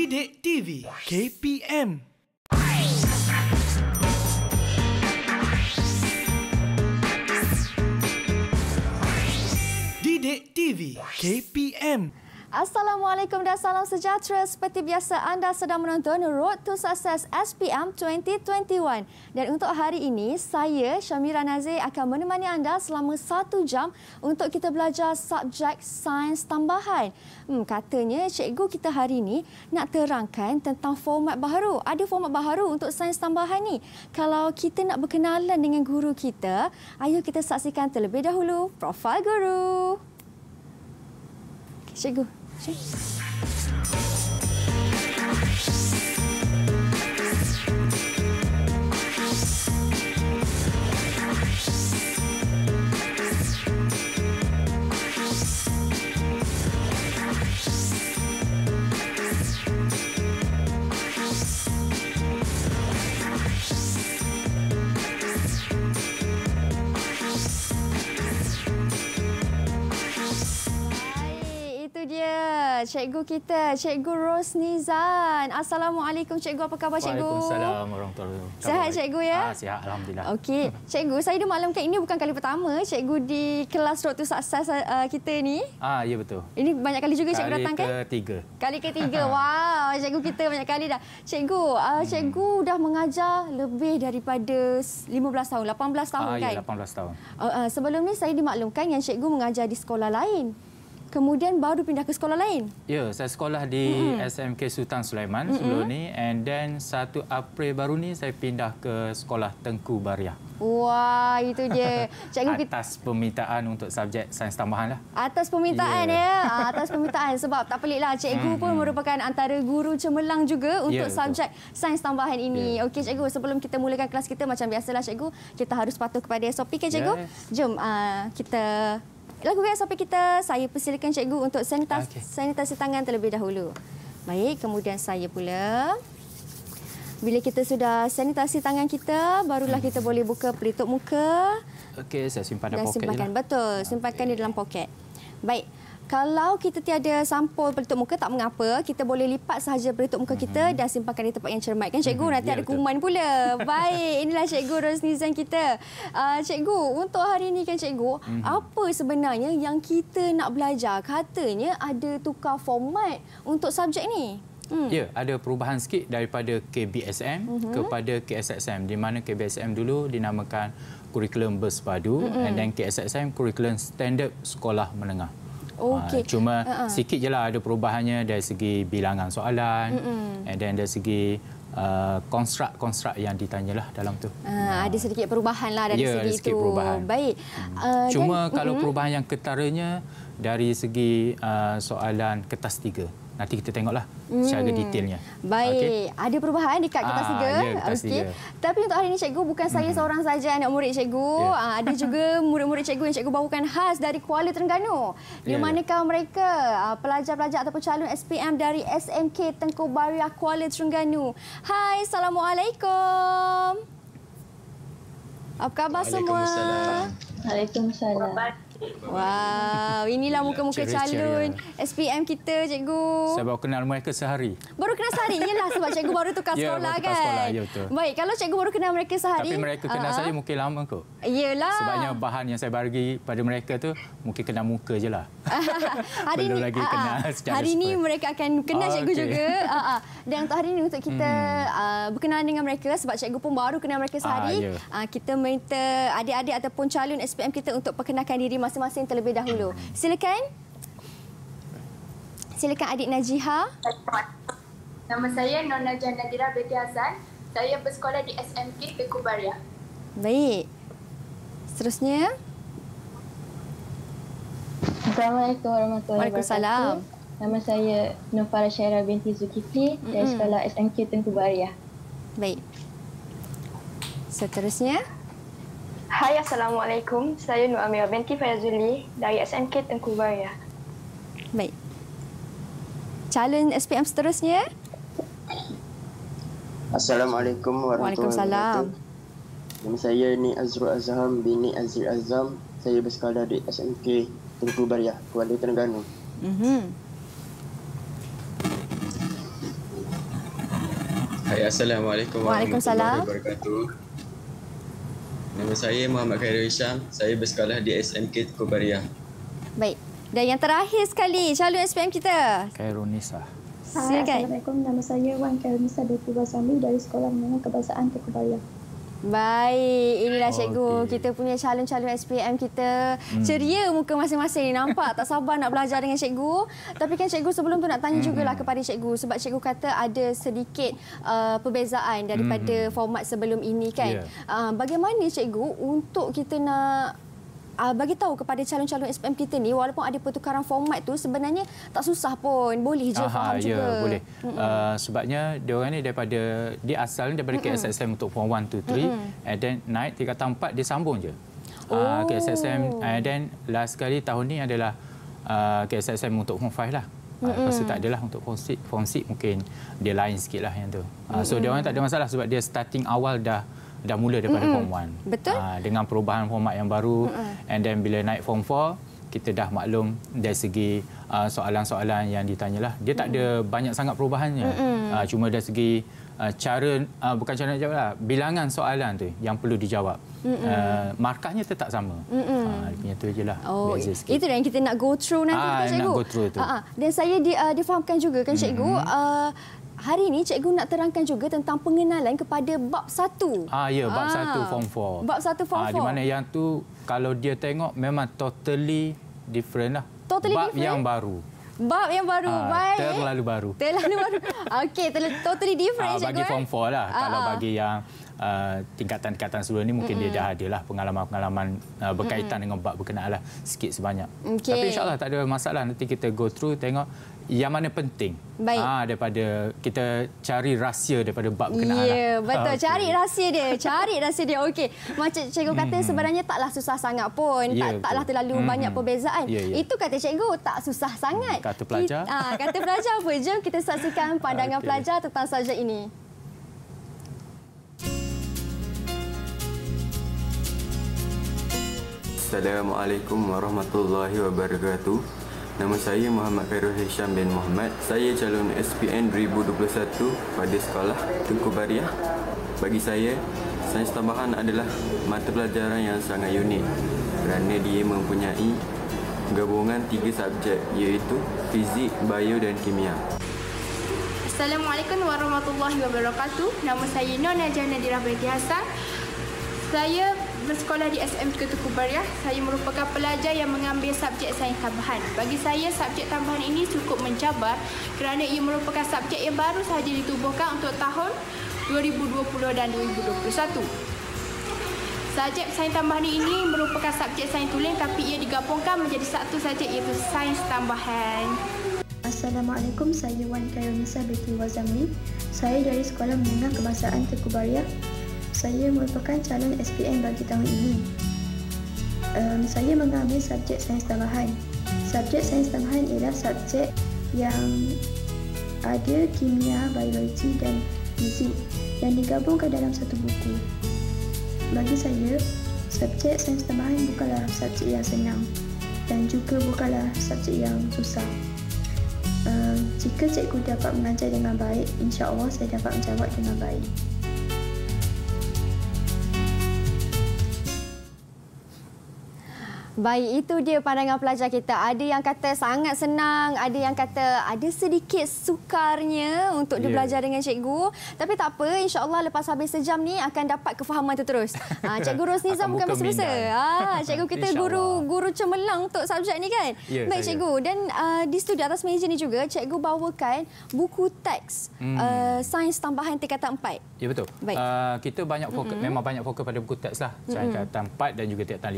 Bidik TV KPM Bidik TV KPM Assalamualaikum dan salam sejahtera. Seperti biasa, anda sedang menonton Road to Success SPM 2021. Dan untuk hari ini, saya, Shamira Nazir, akan menemani anda selama satu jam untuk kita belajar subjek sains tambahan. Hmm, katanya, cikgu kita hari ini nak terangkan tentang format baru. Ada format baru untuk sains tambahan ni. Kalau kita nak berkenalan dengan guru kita, ayo kita saksikan terlebih dahulu profil guru. Cikgu, Tschüss. itu dia cikgu kita, cikgu Rosnizan. Assalamualaikum cikgu, apa khabar cikgu? Waalaikumsalam warahmatullahi wabarakatuh. Sihat cikgu ya? Ah, sihat, Alhamdulillah. Okey, cikgu saya dah maklumkan ini bukan kali pertama cikgu di kelas Road to uh, kita ni. Ah, ya betul. Ini banyak kali juga kali cikgu datang ke kan? Kali ketiga. Kali ketiga, wow cikgu kita banyak kali dah. Cikgu, uh, hmm. cikgu dah mengajar lebih daripada 15 tahun, 18 tahun ah, ya, kan? Ya, 18 tahun. Uh, uh, sebelum ni saya dimaklumkan yang cikgu mengajar di sekolah lain kemudian baru pindah ke sekolah lain. Ya, saya sekolah di mm -hmm. SMK Sultan Sulaiman mm -hmm. sebelum ni and then 1 April baru ni saya pindah ke sekolah Tengku Bariah. Wah, itu dia. Cikgu atas permintaan untuk subjek sains tambahan lah. Atas permintaan yeah. ya. ya? Ah, atas permintaan sebab tak peliklah cikgu mm -hmm. pun merupakan antara guru cemerlang juga ya, untuk yeah, subjek betul. sains tambahan ini. Yeah. Okey cikgu, sebelum kita mulakan kelas kita macam biasalah cikgu, kita harus patuh kepada SOP kan cikgu? Yes. Jom uh, kita Lagu lakukan sampai kita saya persilakan cikgu untuk sanitasi okay. sanitasi tangan terlebih dahulu. Baik, kemudian saya pula. Bila kita sudah sanitasi tangan kita, barulah hmm. kita boleh buka pelitup muka. Okey, saya simpan dalam poket. Dan simpankan, lah. betul. Simpankan okay. di dalam poket. Baik. Kalau kita tiada sampul pelitup muka tak mengapa, kita boleh lipat sahaja pelitup muka kita mhm. dan simpankan di tempat yang cermat kan cikgu. Mhm. Nanti ya, ada kuman pula. Baik, inilah cikgu Rosnizan kita. Uh, cikgu, untuk hari ini kan cikgu, hmm. apa sebenarnya yang kita nak belajar? Katanya ada tukar format untuk subjek ni? Hmm. Ya, ada perubahan sikit daripada KBSM hmm. kepada KSSM di mana KBSM dulu dinamakan kurikulum bersepadu dan mhm. and then KSSM kurikulum standard sekolah menengah. Okay. Uh, ah, cuma uh-huh. sikit je lah ada perubahannya dari segi bilangan soalan uh-huh. and then dari segi uh, konstrak-konstrak uh, yang ditanyalah dalam tu. Uh, uh, ada sedikit perubahan lah dari ya, segi ada sedikit itu. Perubahan. Baik. Uh, cuma dan, kalau uh-huh. perubahan yang ketaranya dari segi uh, soalan kertas tiga nanti kita tengoklah hmm. secara detailnya. Baik, okay. ada perubahan dekat kertas ah, segera. Ya, Okey. Tapi untuk hari ini cikgu bukan hmm. saya seorang saja anak murid cikgu. Yeah. Ya. Ada juga murid-murid cikgu yang cikgu bawakan khas dari Kuala Terengganu. Di yeah. Ya. manakah mereka ah, pelajar-pelajar ataupun calon SPM dari SMK Tengku Bariah Kuala Terengganu. Hai, assalamualaikum. Apa khabar semua? Waalaikumsalam. Waalaikumsalam. Wow, inilah muka-muka calon kan. SPM kita, cikgu. Sebab kenal mereka sehari. Baru kenal sehari? Yalah sebab cikgu baru tukar ya, sekolah ya, baru tukar kan. Sekolah. Ya, betul. Baik, kalau cikgu baru kenal mereka sehari. Tapi mereka kenal uh -huh. saya mungkin lama kot. Yalah. Sebabnya bahan yang saya bagi pada mereka tu mungkin kenal muka je lah. hari Belum ini, lagi uh -huh. kenal uh-uh. Hari ini mereka akan kenal oh, cikgu okay. juga. Uh -huh. Dan untuk hari ini untuk kita hmm. uh, berkenalan dengan mereka sebab cikgu pun baru kenal mereka sehari. Uh, ah, yeah. uh, kita minta adik-adik ataupun calon SPM kita untuk perkenalkan diri masing masing-masing terlebih dahulu. Silakan. Silakan adik Najiha. Nama saya Nona Jan Nadira binti Hassan. Saya bersekolah di SMK Teku Baria. Baik. Seterusnya. Assalamualaikum warahmatullahi Waalaikumsalam. wabarakatuh. Nama saya Nufara Syaira binti Zulkifli dari sekolah SMK Tengku Bariah Baik. Seterusnya. So, Hai, Assalamualaikum. Saya Nur Amirah binti Fayazuli dari SMK Tengku Baria. Baik. Calon SPM seterusnya. Assalamualaikum warahmatullahi wabarakatuh. Nama saya ni Azru Azham bini Azir Azam. Saya bersekolah di SMK Tengku Baria, Kuala Terengganu. Mhm. Hai, Assalamualaikum warahmatullahi wabarakatuh. Nama saya Muhammad Khairul Isham. Saya bersekolah di SMK Kobaria. Baik. Dan yang terakhir sekali, calon SPM kita. Khairul Nisa. Hai, Assalamualaikum. Nama saya Wan Khairul Nisa Dekubah Sambil dari Sekolah Menengah Kebangsaan Kobaria. Baik, inilah cikgu. Kita punya calon-calon SPM kita hmm. ceria muka masing-masing. Nampak tak sabar nak belajar dengan cikgu. Tapi kan cikgu sebelum tu nak tanya hmm. lah kepada cikgu. Sebab cikgu kata ada sedikit uh, perbezaan daripada hmm. format sebelum ini kan. Yeah. Uh, bagaimana cikgu untuk kita nak uh, bagi tahu kepada calon-calon SPM kita ni walaupun ada pertukaran format tu sebenarnya tak susah pun boleh je Aha, faham ya, juga boleh uh, sebabnya dia orang ni daripada dia asal daripada KSSM untuk form 1 2 3 and then naik tiga tempat dia sambung je ah, oh. uh, KSSM and then last kali tahun ni adalah uh, KSSM untuk form 5 lah Mm-hmm. Pasti tak adalah untuk form 6 mungkin dia lain sikit lah yang tu. Mm-hmm. So, dia orang tak ada masalah sebab dia starting awal dah dah mula daripada mm-hmm. form 1. Betul. Ha, dengan perubahan format yang baru mm-hmm. and then bila naik form 4, kita dah maklum dari segi uh, soalan-soalan yang ditanyalah. Dia tak mm ada banyak sangat perubahannya. Mm-hmm. Uh, cuma dari segi uh, cara, uh, bukan cara nak jawab lah, bilangan soalan tu yang perlu dijawab. Mm-hmm. Uh, markahnya tetap sama. Mm-hmm. Uh, punya tu je lah. Oh, itu yang kita nak go through nanti ah, kan cikgu. Nak go through tu. Uh-huh. Dan saya di, uh, difahamkan juga kan cikgu, mm-hmm. uh, Hari ini cikgu nak terangkan juga tentang pengenalan kepada bab 1. Ah ya, bab 1 ah. form 4. Bab 1 form 4. Ah, di mana yang tu kalau dia tengok memang totally different lah. Totally bab different. yang baru. Bab yang baru. Ah, Baik. Terlalu baru. Terlalu baru. Okey, totally different ah, cikgu. Bagi eh? form 4 lah ah. kalau ah. bagi yang uh, tingkatan-tingkatan sebelum ini mungkin mm-hmm. dia dah ada lah pengalaman-pengalaman uh, berkaitan mm-hmm. dengan bab berkenaan lah sikit sebanyak. Okay. Tapi insyaAllah tak ada masalah nanti kita go through tengok yang mana penting. Baik. Ha, daripada kita cari rahsia daripada bab kenalan. Ya, yeah, betul. Okay. Cari rahsia dia. Cari rahsia dia. Okey. Macam cikgu kata mm-hmm. sebenarnya taklah susah sangat pun. Yeah, tak taklah terlalu mm-hmm. banyak perbezaan. Yeah, yeah. Itu kata cikgu tak susah sangat. Mm, kata pelajar. Ah, ha, kata pelajar apa? Jom kita saksikan pandangan okay. pelajar tentang subjek ini. Assalamualaikum warahmatullahi wabarakatuh Nama saya Muhammad Khairul Hisham bin Muhammad Saya calon SPN 2021 pada sekolah Tunku Bariah Bagi saya, sains tambahan adalah mata pelajaran yang sangat unik Kerana dia mempunyai gabungan tiga subjek iaitu fizik, bio dan kimia Assalamualaikum warahmatullahi wabarakatuh Nama saya Nona Jana Dirah Binti Hassan Saya bersekolah di SMK Tukuh Bariah, saya merupakan pelajar yang mengambil subjek sains tambahan. Bagi saya, subjek tambahan ini cukup mencabar kerana ia merupakan subjek yang baru sahaja ditubuhkan untuk tahun 2020 dan 2021. Subjek sains tambahan ini merupakan subjek sains tulen tapi ia digabungkan menjadi satu subjek iaitu sains tambahan. Assalamualaikum, saya Wan Kayonisa binti Wazamli. Saya dari Sekolah Menengah Kebangsaan Tukuh Bariah saya merupakan calon SPM bagi tahun ini. Um, saya mengambil subjek sains tambahan. Subjek sains tambahan ialah subjek yang ada kimia, biologi dan fizik yang digabungkan dalam satu buku. Bagi saya, subjek sains tambahan bukanlah subjek yang senang dan juga bukanlah subjek yang susah. Um, jika cikgu dapat mengajar dengan baik, insya Allah saya dapat menjawab dengan baik. Baik, itu dia pandangan pelajar kita. Ada yang kata sangat senang, ada yang kata ada sedikit sukarnya untuk yeah. dia ya. belajar dengan cikgu. Tapi tak apa, insyaAllah lepas habis sejam ni akan dapat kefahaman itu terus. Ha, cikgu Rosnizam bukan biasa-biasa. Ha, cikgu kita guru guru cemerlang untuk subjek ni kan? Yeah, Baik, saya. cikgu. Dan uh, di studio atas meja ni juga, cikgu bawakan buku teks hmm. uh, sains tambahan tingkatan 4. Ya betul. Baik. Uh, kita banyak fokus, mm -hmm. memang banyak fokus pada buku teks lah. Tingkatan mm -hmm. 4 dan juga tingkatan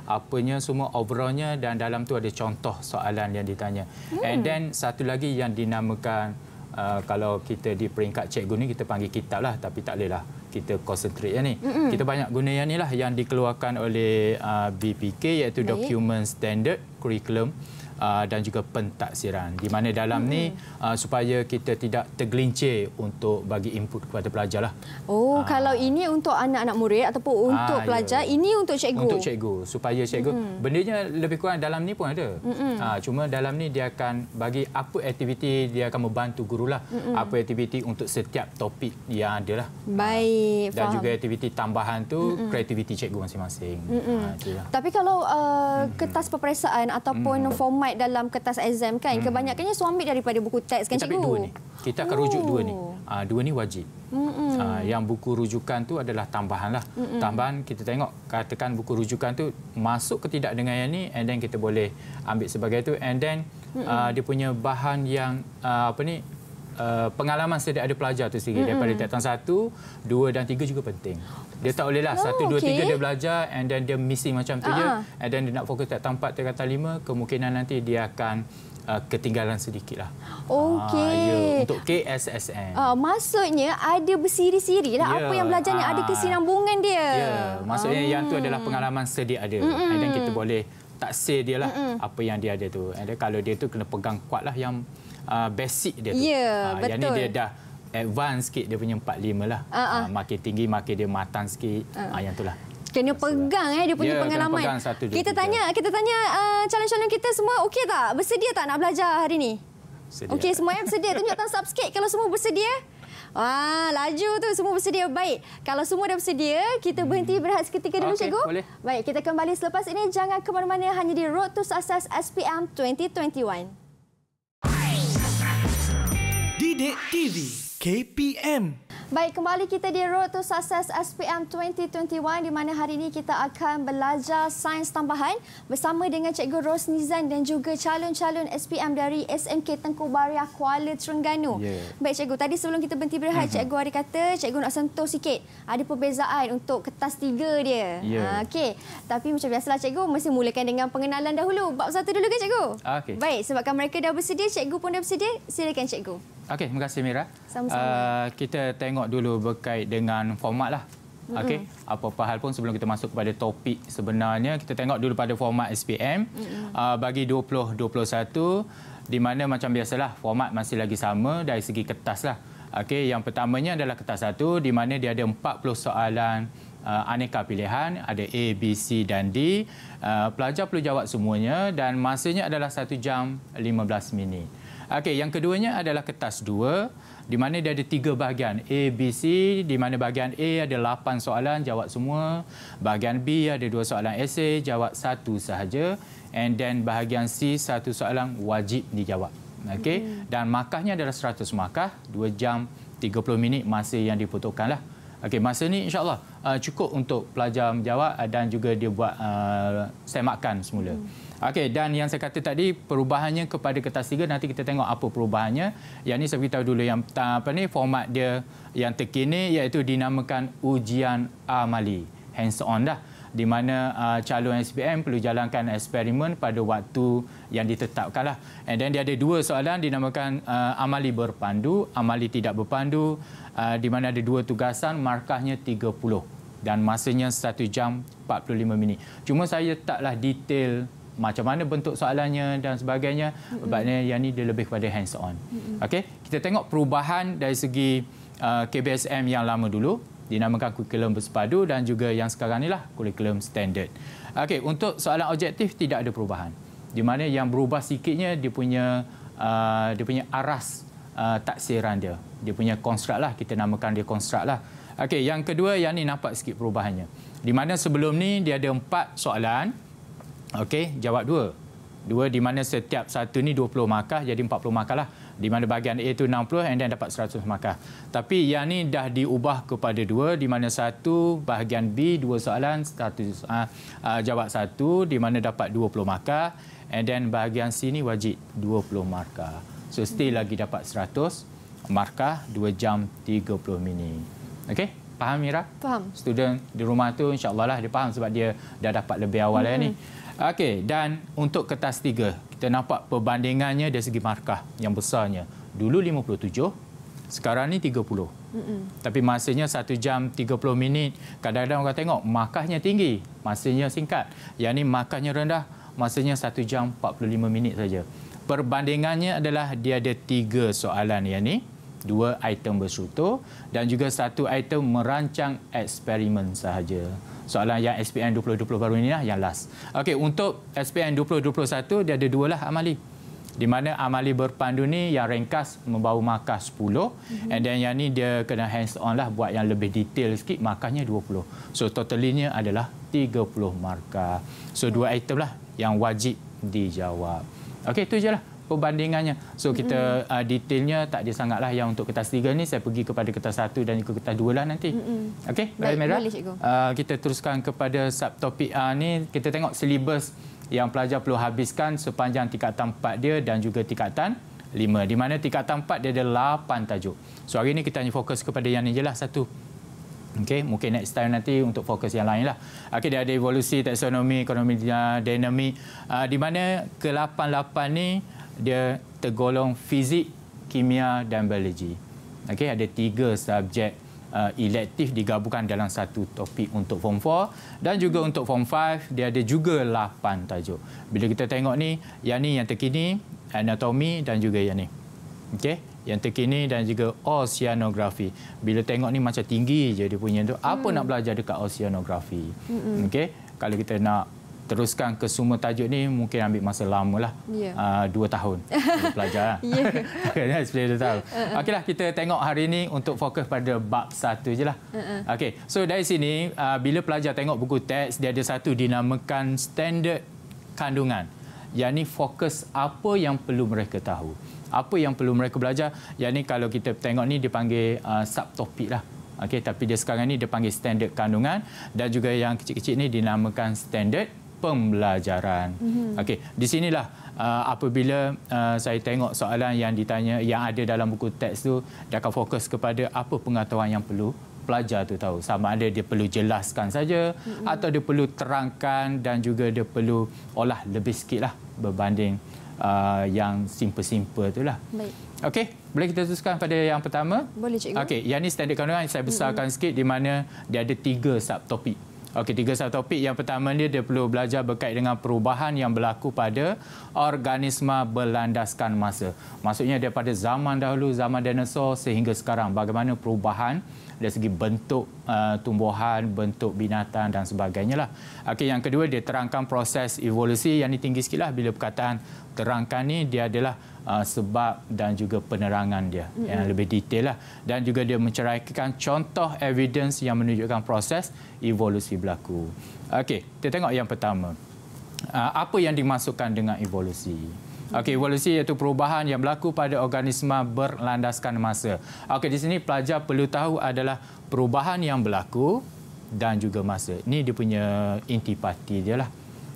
5 apanya semua overallnya dan dalam tu ada contoh soalan yang ditanya. Hmm. And then satu lagi yang dinamakan uh, kalau kita di peringkat cikgu ni kita panggil kitab lah tapi tak lelah kita konsentrate yang ni. Mm Kita banyak guna yang ni lah yang dikeluarkan oleh uh, BPK iaitu Baik. Document Standard Curriculum. Uh, dan juga pentaksiran di mana dalam mm -hmm. ni uh, supaya kita tidak tergelincir untuk bagi input kepada pelajar lah. Oh, ha. kalau ini untuk anak-anak murid ataupun ah, untuk ha, pelajar, yeah. ini untuk cikgu. Untuk cikgu supaya cikgu mm -hmm. benarnya lebih kurang dalam ni pun ada. Mm -hmm. ha, cuma dalam ni dia akan bagi apa aktiviti dia akan membantu guru lah. Mm -hmm. Apa aktiviti untuk setiap topik yang ada lah. Baik. Ha. Dan juga aktiviti tambahan tu mm -hmm. kreativiti cikgu masing-masing. Mm -hmm. ha, Tapi kalau uh, mm -hmm. kertas peperiksaan ataupun mm -hmm. format muat dalam kertas exam kan hmm. kebanyakannya suami ambil daripada buku teks kan kita cikgu dua ni. kita akan oh. rujuk dua ni uh, dua ni wajib hmm. uh, yang buku rujukan tu adalah tambahan lah hmm. tambahan kita tengok katakan buku rujukan tu masuk ke tidak dengan yang ni and then kita boleh ambil sebagai tu and then hmm. uh, dia punya bahan yang uh, apa ni Uh, pengalaman setiap ada pelajar tu sendiri mm -hmm. daripada tiap-tiap satu, dua dan tiga juga penting. Dia tak bolehlah oh, satu, okay. dua, tiga dia belajar and then dia missing macam tu uh -huh. je ah. and then dia nak fokus tiap tempat tiap kata lima, kemungkinan nanti dia akan Uh, ketinggalan sedikit lah. Okey. Uh, untuk KSSN. Uh, ah, maksudnya ada bersiri-siri lah. Yeah. Apa yang belajar ni uh. ada kesinambungan dia. Ya. Yeah. Maksudnya uh. yang tu adalah hmm. pengalaman sedia ada. Mm -mm. And then kita boleh tak taksir dia lah mm -mm. apa yang dia ada tu. And then kalau dia tu kena pegang kuat lah yang uh, basic dia tu. Ya, uh, yang ni dia dah advance sikit dia punya 45 lah. Uh-uh. Uh, makin tinggi makin dia matang sikit. Uh. Uh, yang itulah. Kena pegang eh dia punya ya, pengalaman. Kena pegang 1, kita tanya kita tanya uh, calon-calon kita semua okey tak? Bersedia tak nak belajar hari ni? Bersedia. Okey semua yang bersedia tunjuk thumbs up sikit kalau semua bersedia. Wah, laju tu semua bersedia baik. Kalau semua dah bersedia, kita berhenti hmm. berehat seketika dulu, okay, cikgu. Boleh. Baik, kita kembali selepas ini jangan ke mana-mana hanya di Road to Success SPM 2021. Didik TV KPM. Baik, kembali kita di Road to Success SPM 2021 di mana hari ini kita akan belajar sains tambahan bersama dengan Cikgu Ros Nizan dan juga calon-calon SPM dari SMK Tengku Bariah Kuala Terengganu. Yeah. Baik, Cikgu. Tadi sebelum kita berhenti berhenti uh-huh. Mhm. Cikgu ada kata Cikgu nak sentuh sikit. Ada perbezaan untuk kertas tiga dia. Yeah. Ya. Ha, Okey. Tapi macam biasalah, Cikgu mesti mulakan dengan pengenalan dahulu. Bab satu dulu kan, Cikgu? Ah, okay. Baik, sebabkan mereka dah bersedia, Cikgu pun dah bersedia. Silakan, Cikgu. Okey, terima kasih Mira. Sama-sama. Uh, kita tengok dulu berkait dengan format lah. Okey, apa-apa hal pun sebelum kita masuk kepada topik sebenarnya, kita tengok dulu pada format SPM uh, eh, bagi 2021 di mana macam biasalah format masih lagi sama dari segi kertas lah. Okey, yang pertamanya adalah kertas satu di mana dia ada 40 soalan uh, aneka pilihan, ada A, B, C dan D. Uh, pelajar perlu jawab semuanya dan masanya adalah 1 jam 15 minit. Okey, yang keduanya adalah kertas 2 di mana dia ada tiga bahagian A, B, C di mana bahagian A ada lapan soalan jawab semua, bahagian B ada dua soalan esei jawab satu sahaja and then bahagian C satu soalan wajib dijawab. Okay, hmm dan markahnya adalah 100 markah, 2 jam 30 minit masa yang diputuskanlah. Okay, masa ni insyaallah uh, cukup untuk pelajar menjawab dan juga dia buat uh, semakan semula. hmm Okey dan yang saya kata tadi perubahannya kepada kertas tiga nanti kita tengok apa perubahannya. Yang ini saya beritahu dulu yang apa ni format dia yang terkini iaitu dinamakan ujian amali. Hands on dah di mana uh, calon SPM perlu jalankan eksperimen pada waktu yang ditetapkanlah. And then dia ada dua soalan dinamakan uh, amali berpandu, amali tidak berpandu uh, di mana ada dua tugasan markahnya 30 dan masanya 1 jam 45 minit. Cuma saya taklah detail macam mana bentuk soalannya dan sebagainya. Sebabnya yang ini dia lebih kepada hands on. Okey, kita tengok perubahan dari segi uh, KBSM yang lama dulu dinamakan kurikulum bersepadu dan juga yang sekarang inilah kurikulum standard. Okey, untuk soalan objektif tidak ada perubahan. Di mana yang berubah sikitnya dia punya uh, dia punya aras uh, taksiran dia. Dia punya konstrak lah kita namakan dia konstrak lah. Okey, yang kedua yang ni nampak sikit perubahannya. Di mana sebelum ni dia ada empat soalan. Uh, Okey, jawab dua. Dua di mana setiap satu ni 20 markah jadi 40 markah lah. Di mana bahagian A itu 60 and then dapat 100 markah. Tapi yang ni dah diubah kepada dua di mana satu bahagian B dua soalan satu uh, ah, uh, ah, jawab satu di mana dapat 20 markah and then bahagian C ni wajib 20 markah. So still lagi dapat 100 markah 2 jam 30 minit. Okey? Faham Mira? Faham. Student di rumah tu insyaallah allah lah dia faham sebab dia dah dapat lebih awal mm -hmm. ya, ni. Mm-hmm. Okey, dan untuk kertas tiga, kita nampak perbandingannya dari segi markah yang besarnya. Dulu 57, sekarang ni 30. Mm-mm. Tapi masanya 1 jam 30 minit, kadang-kadang orang tengok markahnya tinggi, masanya singkat. Yang ini markahnya rendah, masanya 1 jam 45 minit saja. Perbandingannya adalah dia ada tiga soalan yang ini dua item bersutu dan juga satu item merancang eksperimen sahaja soalan yang SPM 2020 baru ini lah yang last. Okey, untuk SPM 2021 dia ada dua lah amali. Di mana amali berpandu ni yang ringkas membawa markah 10 mm-hmm. and then yang ni dia kena hands on lah buat yang lebih detail sikit markahnya 20. So totalnya adalah 30 markah. So dua ya. item lah yang wajib dijawab. Okey, itu je lah perbandingannya. So kita mm. uh, detailnya tak dia sangatlah yang untuk kertas tiga ni saya pergi kepada kertas satu dan ke kertas dua lah nanti. Mm-hmm. Okey, baik Merah. Uh, kita teruskan kepada subtopik uh, ni. Kita tengok silibus yang pelajar perlu habiskan sepanjang tingkatan 4 dia dan juga tingkatan lima Di mana tingkatan 4 dia ada lapan tajuk. So hari ni kita hanya fokus kepada yang ni je lah satu. okay? mungkin next time nanti untuk fokus yang lain lah. Okay, dia ada evolusi taksonomi, ekonomi dinamik. Uh, di mana ke 8 ni dia tergolong fizik, kimia dan biologi. Okey, ada tiga subjek uh, elektif digabungkan dalam satu topik untuk form 4 dan juga untuk form 5 dia ada juga lapan tajuk. Bila kita tengok ni, yang ni yang terkini anatomi dan juga yang ni. Okey, yang terkini dan juga oceanografi. Bila tengok ni macam tinggi je dia punya tu. Apa hmm. nak belajar dekat oceanografi? Okey, kalau kita nak teruskan ke semua tajuk ni mungkin ambil masa lama lah. Ya. Uh, dua tahun belajar. Ah. Ya. ya Sebelum dua tahun. uh Okeylah kita tengok hari ini untuk fokus pada bab satu je lah. Uh-uh. Okey. So dari sini uh, bila pelajar tengok buku teks dia ada satu dinamakan standard kandungan. Yang ini fokus apa yang perlu mereka tahu. Apa yang perlu mereka belajar. Yang ini kalau kita tengok ni dipanggil uh, subtopik lah. Okey, tapi dia sekarang ni dia panggil standard kandungan dan juga yang kecil-kecil ni dinamakan standard pembelajaran. Mm-hmm. Okey, di sinilah uh, apabila uh, saya tengok soalan yang ditanya yang ada dalam buku teks tu dia akan fokus kepada apa pengetahuan yang perlu pelajar tu tahu. Sama ada dia perlu jelaskan saja mm-hmm. atau dia perlu terangkan dan juga dia perlu olah lebih sikitlah berbanding uh, yang simple-simple itulah. Baik. Okey. Boleh kita teruskan pada yang pertama? Boleh, cikgu. Okey, yang ini standard kandungan saya mhm. besarkan mm-hmm. sikit di mana dia ada tiga subtopik. Okey, tiga satu topik. Yang pertama dia dia perlu belajar berkait dengan perubahan yang berlaku pada organisma berlandaskan masa. Maksudnya daripada zaman dahulu, zaman dinosaur sehingga sekarang. Bagaimana perubahan dari segi bentuk uh, tumbuhan, bentuk binatang dan sebagainya. Lah. Okey, yang kedua dia terangkan proses evolusi yang ini tinggi sikit lah bila perkataan terangkan ni dia adalah uh, sebab dan juga penerangan dia mm-hmm. yang lebih detail lah dan juga dia menceraikan contoh evidence yang menunjukkan proses evolusi berlaku. Okey, kita tengok yang pertama. Uh, apa yang dimasukkan dengan evolusi? Okey, evolusi iaitu perubahan yang berlaku pada organisma berlandaskan masa. Okey, di sini pelajar perlu tahu adalah perubahan yang berlaku dan juga masa. Ini dia punya intipati dia lah.